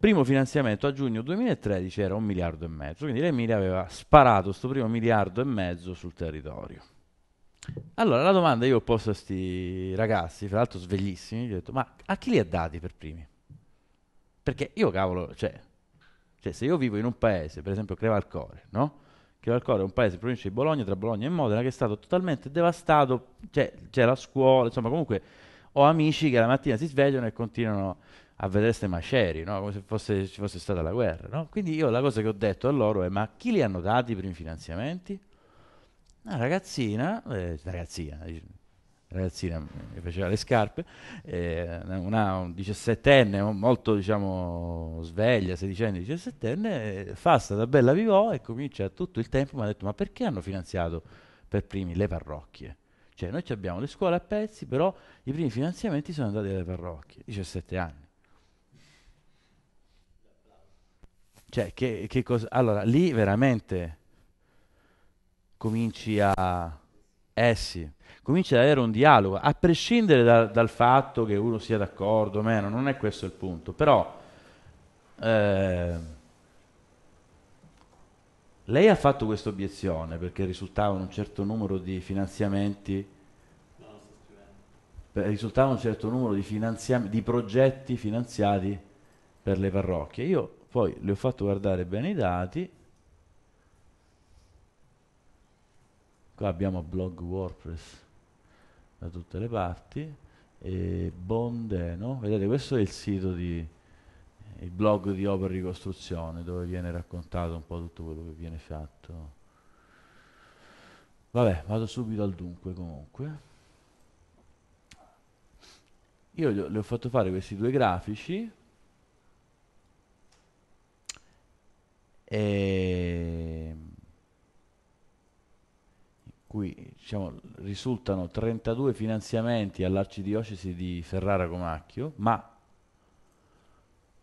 primo finanziamento a giugno 2013 era un miliardo e mezzo, quindi l'Emilia aveva sparato questo primo miliardo e mezzo sul territorio. Allora la domanda io ho posto a questi ragazzi, fra l'altro sveglissimi, gli ho detto ma a chi li ha dati per primi? Perché io cavolo, cioè, cioè se io vivo in un paese, per esempio Crevalcore, no? Crevalcore è un paese in provincia di Bologna, tra Bologna e Modena, che è stato totalmente devastato, cioè, c'è la scuola, insomma comunque ho amici che la mattina si svegliano e continuano a vedere ste macerie, no? come se fosse, ci fosse stata la guerra. No? Quindi io la cosa che ho detto a loro è ma chi li hanno dati i primi finanziamenti? Una ragazzina, eh, ragazzina, ragazzina mm, che faceva le scarpe, eh, una un molto diciamo sveglia, sedicenne, 17 eh, fa sta bella vivò e comincia tutto il tempo, mi ha detto ma perché hanno finanziato per primi le parrocchie? Cioè noi abbiamo le scuole a pezzi, però i primi finanziamenti sono andati alle parrocchie, 17 anni. Cioè, che, che cosa... Allora, lì veramente cominci a... Eh sì, comincia ad avere un dialogo, a prescindere da, dal fatto che uno sia d'accordo o meno, non è questo il punto, però eh, lei ha fatto questa obiezione perché risultavano un certo numero di finanziamenti, risultava un certo numero di, finanzia- di progetti finanziati per le parrocchie. Io poi le ho fatto guardare bene i dati qua abbiamo blog wordpress da tutte le parti e Bondeno vedete questo è il sito di il blog di Opera Ricostruzione dove viene raccontato un po' tutto quello che viene fatto vabbè vado subito al dunque comunque io le ho fatto fare questi due grafici e ehm, in cui diciamo, risultano 32 finanziamenti all'arcidiocesi di Ferrara Comacchio, ma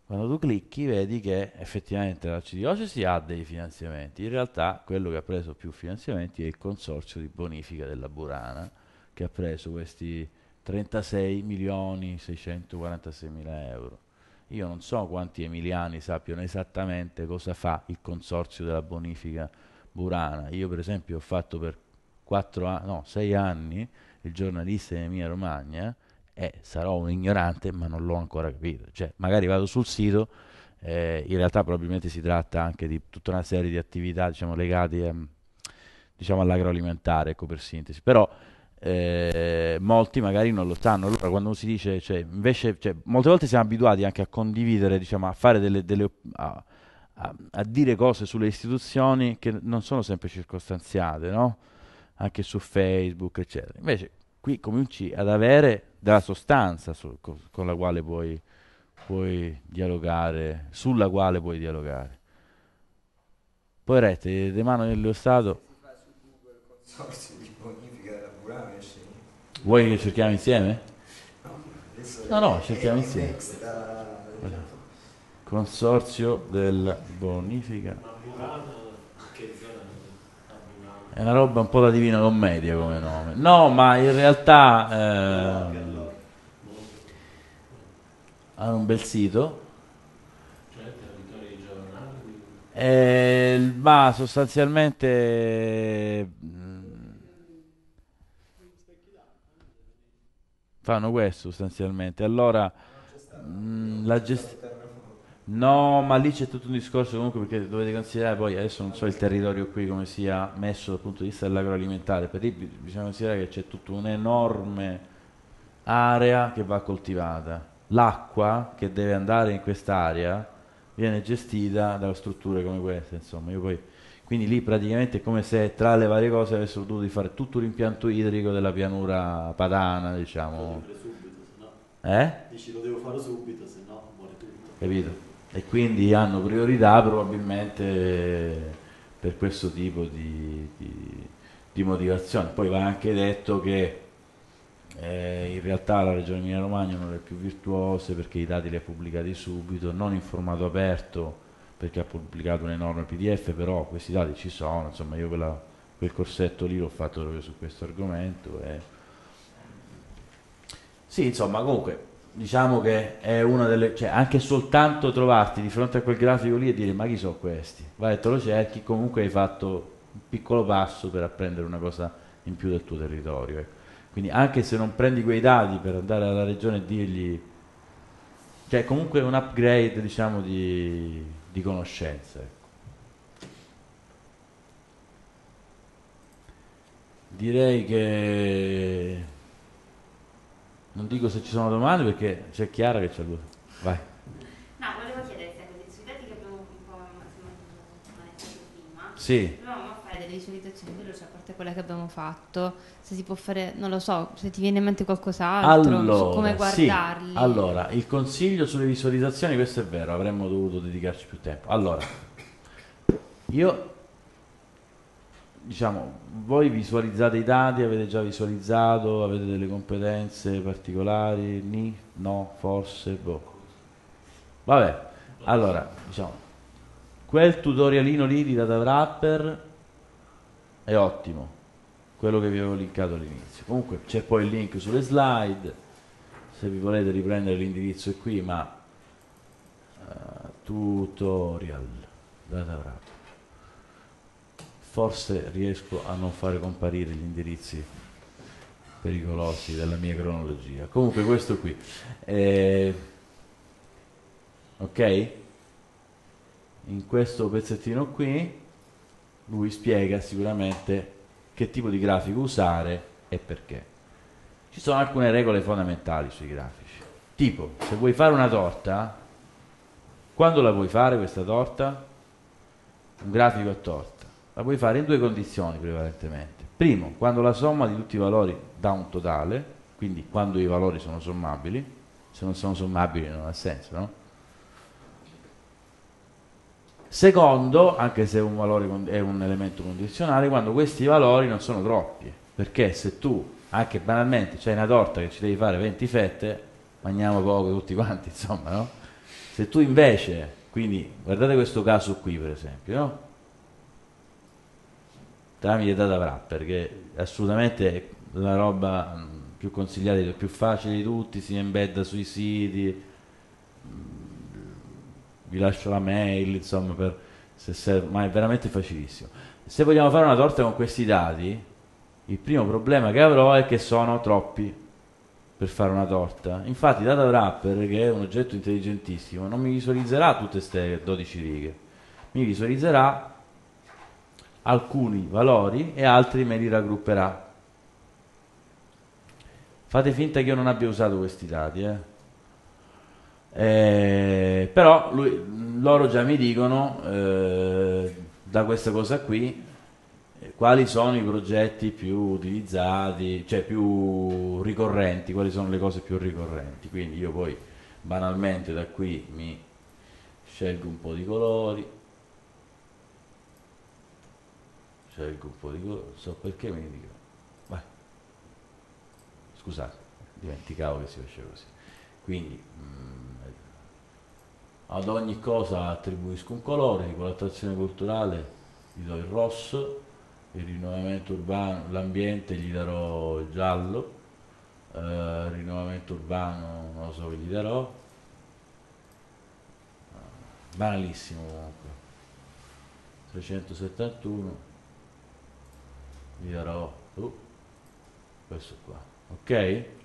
quando tu clicchi vedi che effettivamente l'arcidiocesi ha dei finanziamenti, in realtà quello che ha preso più finanziamenti è il consorzio di bonifica della Burana, che ha preso questi 36 milioni 646 mila euro. Io non so quanti emiliani sappiano esattamente cosa fa il consorzio della bonifica burana. Io per esempio ho fatto per 4 anni, no, 6 anni il giornalista in Emilia Romagna e sarò un ignorante ma non l'ho ancora capito. Cioè, magari vado sul sito, eh, in realtà probabilmente si tratta anche di tutta una serie di attività diciamo, legate ehm, diciamo, all'agroalimentare, ecco per sintesi. Però eh, molti magari non lo sanno. Allora, quando si dice, cioè, invece, cioè, molte volte siamo abituati anche a condividere, diciamo, a fare delle, delle a, a, a, dire cose sulle istituzioni che non sono sempre circostanziate, no? Anche su Facebook, eccetera. Invece, qui cominci ad avere della sostanza su, con, con la quale puoi, puoi dialogare, sulla quale puoi dialogare. Poi rete, De Mano dello Stato. Si fa su Google Consorzio di Vuoi che cerchiamo insieme? No, no, cerchiamo insieme. Consorzio della bonifica. È una roba un po' da divina commedia come nome. No, ma in realtà eh, hanno un bel sito. Eh, ma sostanzialmente fanno questo sostanzialmente. Allora, mh, mm, la gestione... No, ma lì c'è tutto un discorso comunque perché dovete considerare poi, adesso non so il territorio qui come sia messo dal punto di vista dell'agroalimentare, per lì bisogna considerare che c'è tutta un'enorme area che va coltivata. L'acqua che deve andare in quest'area viene gestita da strutture come queste, insomma, io poi quindi lì praticamente è come se tra le varie cose avessero dovuto fare tutto l'impianto idrico della pianura padana, diciamo. No. Eh? Dici lo devo fare subito, se no muore tutto. Capito? E quindi hanno priorità probabilmente per questo tipo di, di, di motivazione. Poi va anche detto che eh, in realtà la regione Emilia Romagna è una delle più virtuose perché i dati li ha pubblicati subito, non in formato aperto perché ha pubblicato un enorme pdf, però questi dati ci sono, insomma io quella, quel corsetto lì l'ho fatto proprio su questo argomento. E... Eh. Sì, insomma comunque diciamo che è una delle... cioè anche soltanto trovarti di fronte a quel grafico lì e dire ma chi sono questi? Vai e te lo cerchi, comunque hai fatto un piccolo passo per apprendere una cosa in più del tuo territorio. Ecco. Quindi anche se non prendi quei dati per andare alla regione e dirgli... Cioè comunque è un upgrade diciamo di di conoscenza. Ecco. Direi che non dico se ci sono domande perché c'è Chiara che c'è lui. Vai. No, volevo chiedere se così sui dati che abbiamo un po' manettato prima. Sì. Dovevamo fare delle visualizzazioni veloci a parte quella che abbiamo fatto, se si può fare, non lo so, se ti viene in mente qualcos'altro, allora, come guardarli. Sì. Allora, il consiglio sulle visualizzazioni, questo è vero, avremmo dovuto dedicarci più tempo. Allora, io diciamo, voi visualizzate i dati, avete già visualizzato, avete delle competenze particolari, ni, no, forse, boh. Vabbè, allora, diciamo, quel tutorialino lì di Data Wrapper è ottimo quello che vi avevo linkato all'inizio comunque c'è poi il link sulle slide se vi volete riprendere l'indirizzo è qui ma uh, tutorial data wrap forse riesco a non fare comparire gli indirizzi pericolosi della mia cronologia comunque questo qui eh, ok in questo pezzettino qui lui spiega sicuramente che tipo di grafico usare e perché. Ci sono alcune regole fondamentali sui grafici. Tipo, se vuoi fare una torta, quando la vuoi fare questa torta? Un grafico a torta. La puoi fare in due condizioni prevalentemente. Primo, quando la somma di tutti i valori dà un totale, quindi quando i valori sono sommabili, se non sono sommabili non ha senso, no? Secondo, anche se un valore è un elemento condizionale, quando questi valori non sono troppi, perché se tu, anche banalmente, c'hai una torta che ci devi fare 20 fette, mangiamo poco tutti quanti, insomma, no? Se tu invece, quindi guardate questo caso qui per esempio, no? Tramite data wrapper, che è assolutamente la roba mm, più consigliata, più facile di tutti, si embedda sui siti, vi lascio la mail, insomma, per, se serve, ma è veramente facilissimo. Se vogliamo fare una torta con questi dati, il primo problema che avrò è che sono troppi per fare una torta. Infatti DataWrapper, che è un oggetto intelligentissimo, non mi visualizzerà tutte queste 12 righe, mi visualizzerà alcuni valori e altri me li raggrupperà. Fate finta che io non abbia usato questi dati, eh eh, però lui, loro già mi dicono eh, da questa cosa qui eh, quali sono i progetti più utilizzati, cioè più ricorrenti, quali sono le cose più ricorrenti. Quindi io poi banalmente da qui mi scelgo un po' di colori, scelgo un po' di colori, so perché mi dico, vai, scusate, dimenticavo che si faceva così. Quindi, mh, mm, ad ogni cosa attribuisco un colore, di l'attrazione culturale gli do il rosso, il rinnovamento urbano, l'ambiente gli darò il giallo, eh, rinnovamento urbano non lo so che gli darò, eh, banalissimo comunque, 371 gli darò uh, questo qua, ok?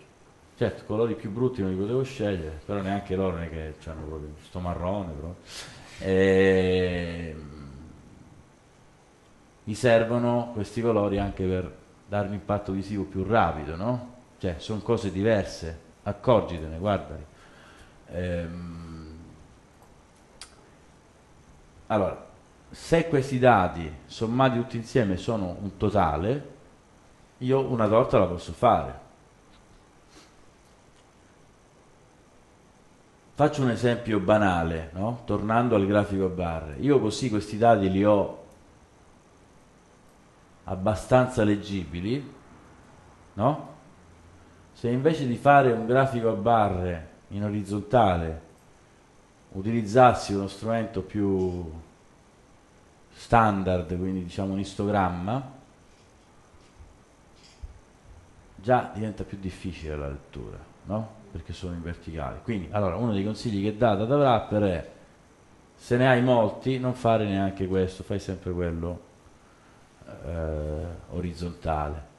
Certo, colori più brutti non li potevo scegliere, però neanche loro ne che hanno proprio sto marrone. Però. E... Ehm, mi servono questi colori anche per dare un impatto visivo più rapido, no? Cioè, sono cose diverse, accorgitene, guardali. Ehm... Allora, se questi dati sommati tutti insieme sono un totale, io una torta la posso fare Faccio un esempio banale, no? tornando al grafico a barre. Io così questi dati li ho abbastanza leggibili, no? Se invece di fare un grafico a barre in orizzontale utilizzassi uno strumento più standard, quindi diciamo un istogramma, già diventa più difficile la lettura, no? Perché sono in verticale. Quindi, allora, uno dei consigli che dà da Wrapper è se ne hai molti, non fare neanche questo, fai sempre quello eh, orizzontale.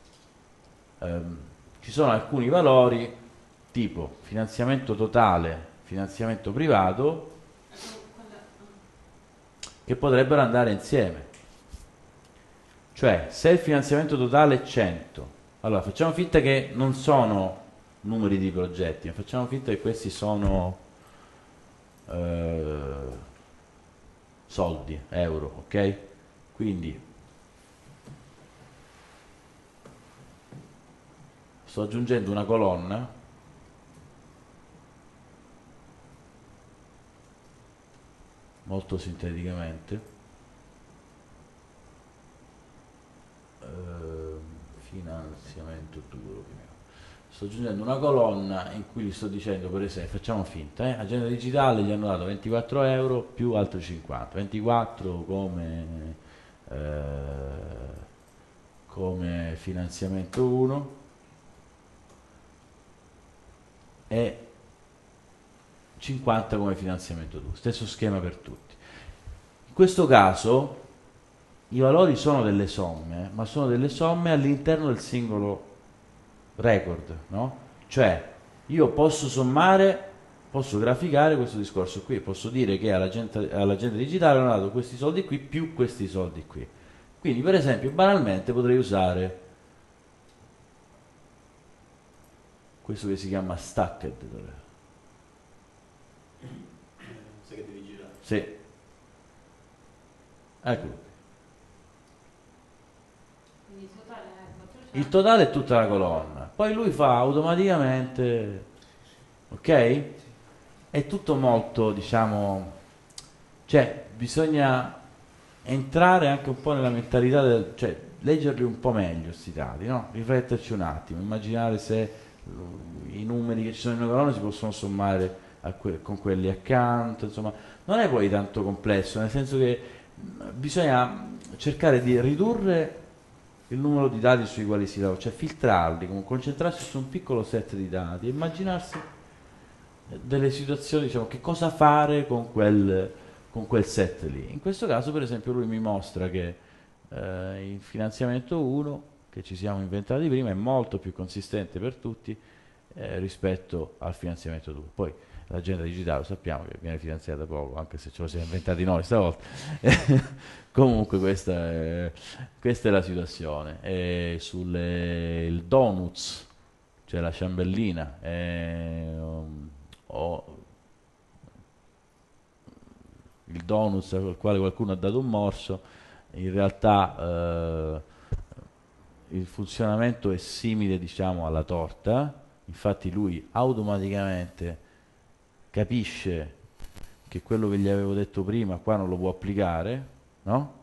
Um, ci sono alcuni valori tipo finanziamento totale, finanziamento privato che potrebbero andare insieme. Cioè, se il finanziamento totale è 100 allora, facciamo finta che non sono numeri di progetti, ma facciamo finta che questi sono eh, soldi, euro, ok? Quindi sto aggiungendo una colonna molto sinteticamente eh, fino tutto quello che ne ho. Sto aggiungendo una colonna in cui gli sto dicendo, per esempio, facciamo finta, eh, agenda digitale gli hanno dato 24 euro più altri 50, 24 come, eh, come finanziamento 1 e 50 come finanziamento 2, stesso schema per tutti. In questo caso i valori sono delle somme, ma sono delle somme all'interno del singolo record, no? Cioè, io posso sommare, posso graficare questo discorso qui, posso dire che all'agente digitale hanno dato questi soldi qui più questi soldi qui. Quindi, per esempio, banalmente potrei usare questo che si chiama stacked. Sai che devi girare. Sì. Eccolo. Il totale è tutta la colonna poi lui fa automaticamente, ok? È tutto molto, diciamo, cioè bisogna entrare anche un po' nella mentalità del, cioè leggerli un po' meglio questi dati, no? Rifletterci un attimo, immaginare se i numeri che ci sono in una colonna si possono sommare que con quelli accanto, insomma, non è poi tanto complesso, nel senso che bisogna cercare di ridurre il numero di dati sui quali si lavora, cioè filtrarli, concentrarsi su un piccolo set di dati, immaginarsi delle situazioni, diciamo, che cosa fare con quel, con quel set lì. In questo caso, per esempio, lui mi mostra che eh, il finanziamento 1, che ci siamo inventati prima, è molto più consistente per tutti eh, rispetto al finanziamento 2. Poi l'agenda digitale lo sappiamo che viene finanziata poco, anche se ce lo siamo inventati noi stavolta. Comunque questa è, questa è, la situazione. E sulle, il donuts, cioè la ciambellina, è, um, oh, il donuts al quale qualcuno ha dato un morso, in realtà eh, il funzionamento è simile diciamo alla torta, infatti lui automaticamente capisce che quello che gli avevo detto prima qua non lo può applicare, no?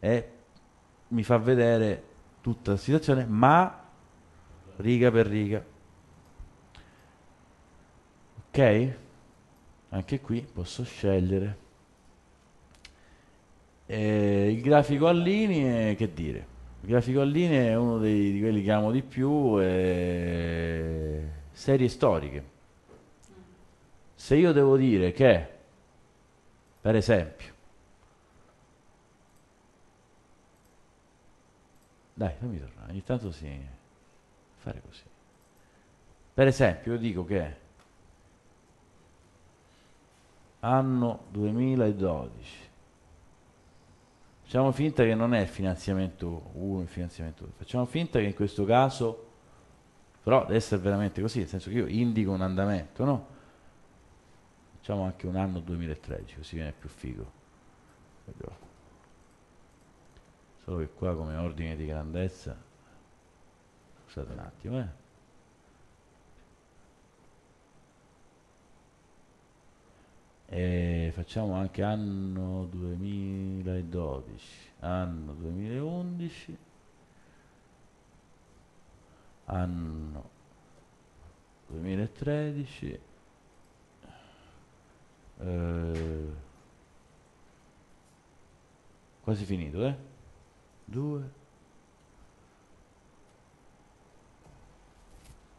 E mi fa vedere tutta la situazione, ma riga per riga. Ok? Anche qui posso scegliere. E il grafico a linee, che dire? Il grafico a linee è uno dei, di quelli che amo di più, eh, serie storiche se io devo dire che, per esempio, dai, fammi tornare, ogni tanto si sì, fare così. Per esempio, io dico che anno 2012 facciamo finta che non è il finanziamento 1 il finanziamento 2 facciamo finta che in questo caso però deve essere veramente così nel senso che io indico un andamento no? facciamo anche un anno 2013 così viene più figo solo che qua come ordine di grandezza scusate un attimo eh e facciamo anche anno 2012 anno 2011 anno 2013 eh, quasi finito eh? due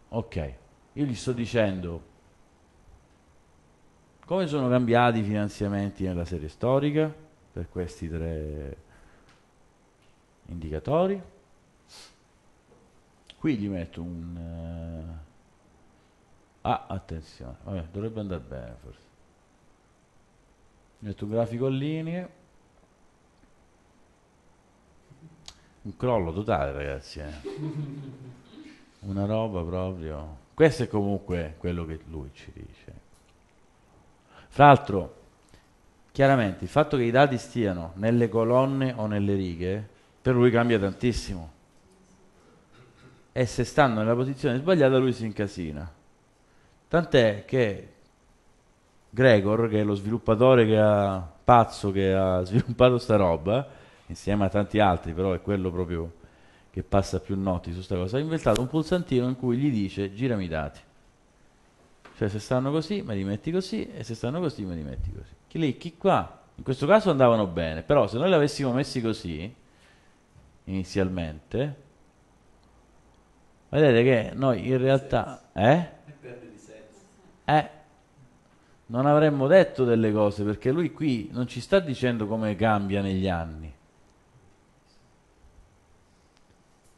ok io gli sto dicendo come sono cambiati i finanziamenti nella serie storica per questi tre indicatori qui gli metto un uh, ah attenzione Vabbè, dovrebbe andare bene forse metto un grafico a linee un crollo totale ragazzi eh. una roba proprio questo è comunque quello che lui ci dice fra l'altro chiaramente il fatto che i dati stiano nelle colonne o nelle righe per lui cambia tantissimo e se stanno nella posizione sbagliata lui si incasina tant'è che Gregor, che è lo sviluppatore che ha, pazzo che ha sviluppato sta roba, insieme a tanti altri, però è quello proprio che passa più notti su sta cosa, ha inventato un pulsantino in cui gli dice girami i dati. Cioè se stanno così me li metti così e se stanno così me li metti così. Clicchi qua. In questo caso andavano bene, però se noi li avessimo messi così inizialmente, vedete che noi in realtà... Eh? Eh? non avremmo detto delle cose perché lui qui non ci sta dicendo come cambia negli anni.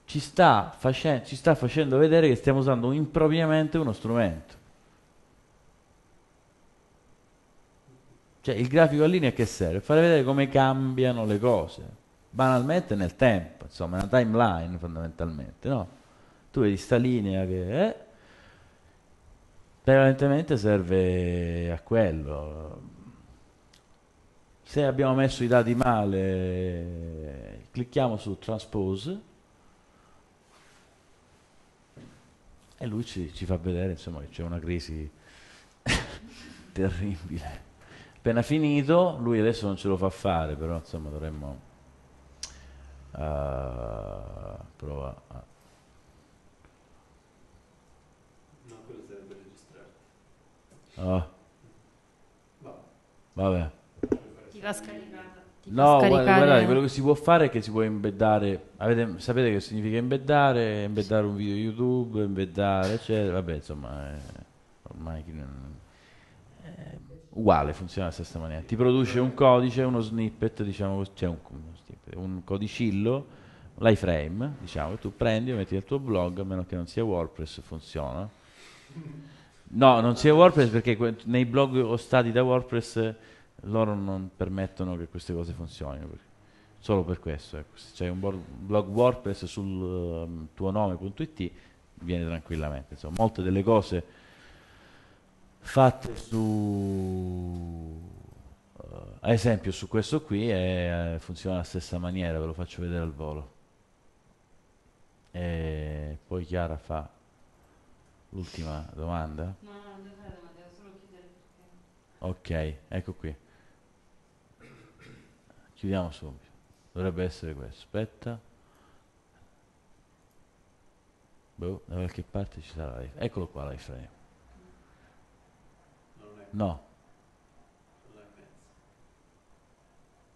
Ci sta, facendo, ci sta facendo vedere che stiamo usando impropriamente uno strumento. Cioè il grafico a linea che serve? Fare vedere come cambiano le cose, banalmente nel tempo, insomma, una timeline fondamentalmente, no? Tu vedi sta linea che è eh, Prevalentemente serve a quello. Se abbiamo messo i dati male, clicchiamo su Transpose e lui ci, ci fa vedere insomma, che c'è una crisi terribile. Appena finito, lui adesso non ce lo fa fare, però insomma dovremmo... Uh, eh, prova a Oh. Vabbè. Ti va scaricata. No, guarda, guardate, quello che si può fare è che si può embeddare, avete, sapete che significa embeddare, embeddare un video YouTube, embeddare, eccetera, vabbè, insomma, è, eh, ormai è eh, uguale, funziona alla stessa maniera. Ti produce un codice, uno snippet, diciamo, cioè un, snippet, un codicillo, l'iframe, diciamo, che tu prendi e metti nel tuo blog, a meno che non sia WordPress, funziona. No, non sia WordPress perché que- nei blog ostati da WordPress loro non permettono che queste cose funzionino. Per- solo per questo, ecco. se c'è un blog WordPress sul uh, tuo nome.it viene tranquillamente. Insomma, molte delle cose fatte su uh, ad esempio su questo qui è, eh, funziona alla stessa maniera, ve lo faccio vedere al volo. E poi Chiara fa L'ultima domanda? No, no, non devo fare domanda, devo solo chiudere. Ok, ecco qui. Chiudiamo subito. Dovrebbe essere questo. Aspetta. Boh, da qualche parte ci sarà live. Eccolo qua live frame. No.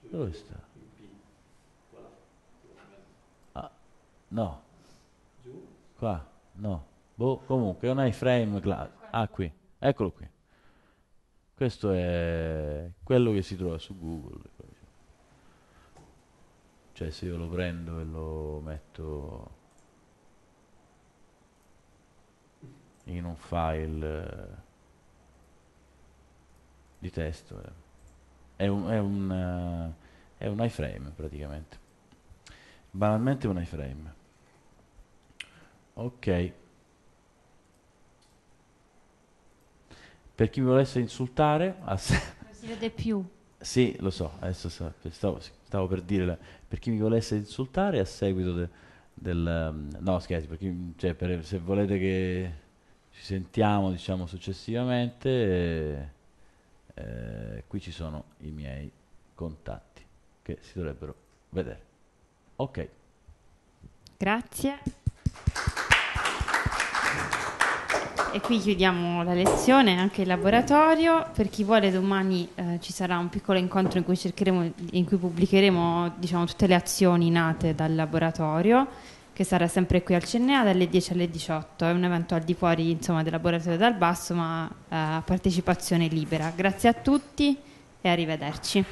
Dove sta? Ah, no. Qua, no. Boh, comunque, è un iframe class. Ah, qui. Eccolo qui. Questo è quello che si trova su Google. Cioè, se io lo prendo e lo metto in un file eh, di testo, eh. è un, è un, eh, è un iframe praticamente. Banalmente un iframe. Ok. per chi mi volesse insultare... Ah, si vede più. Sì, lo so, adesso stavo, stavo per dire, per chi mi volesse insultare a seguito de, del... Um, no, scherzi, per chi, cioè, per, se volete che ci sentiamo, diciamo, successivamente, eh, eh, qui ci sono i miei contatti che si dovrebbero vedere. Ok. Grazie e qui chiudiamo la lezione, e anche il laboratorio. Per chi vuole domani eh, ci sarà un piccolo incontro in cui, in cui pubblicheremo diciamo, tutte le azioni nate dal laboratorio, che sarà sempre qui al CNA dalle 10 alle 18. È un evento al di fuori insomma, del laboratorio dal basso, ma eh, a eh, partecipazione libera. Grazie a tutti e arrivederci.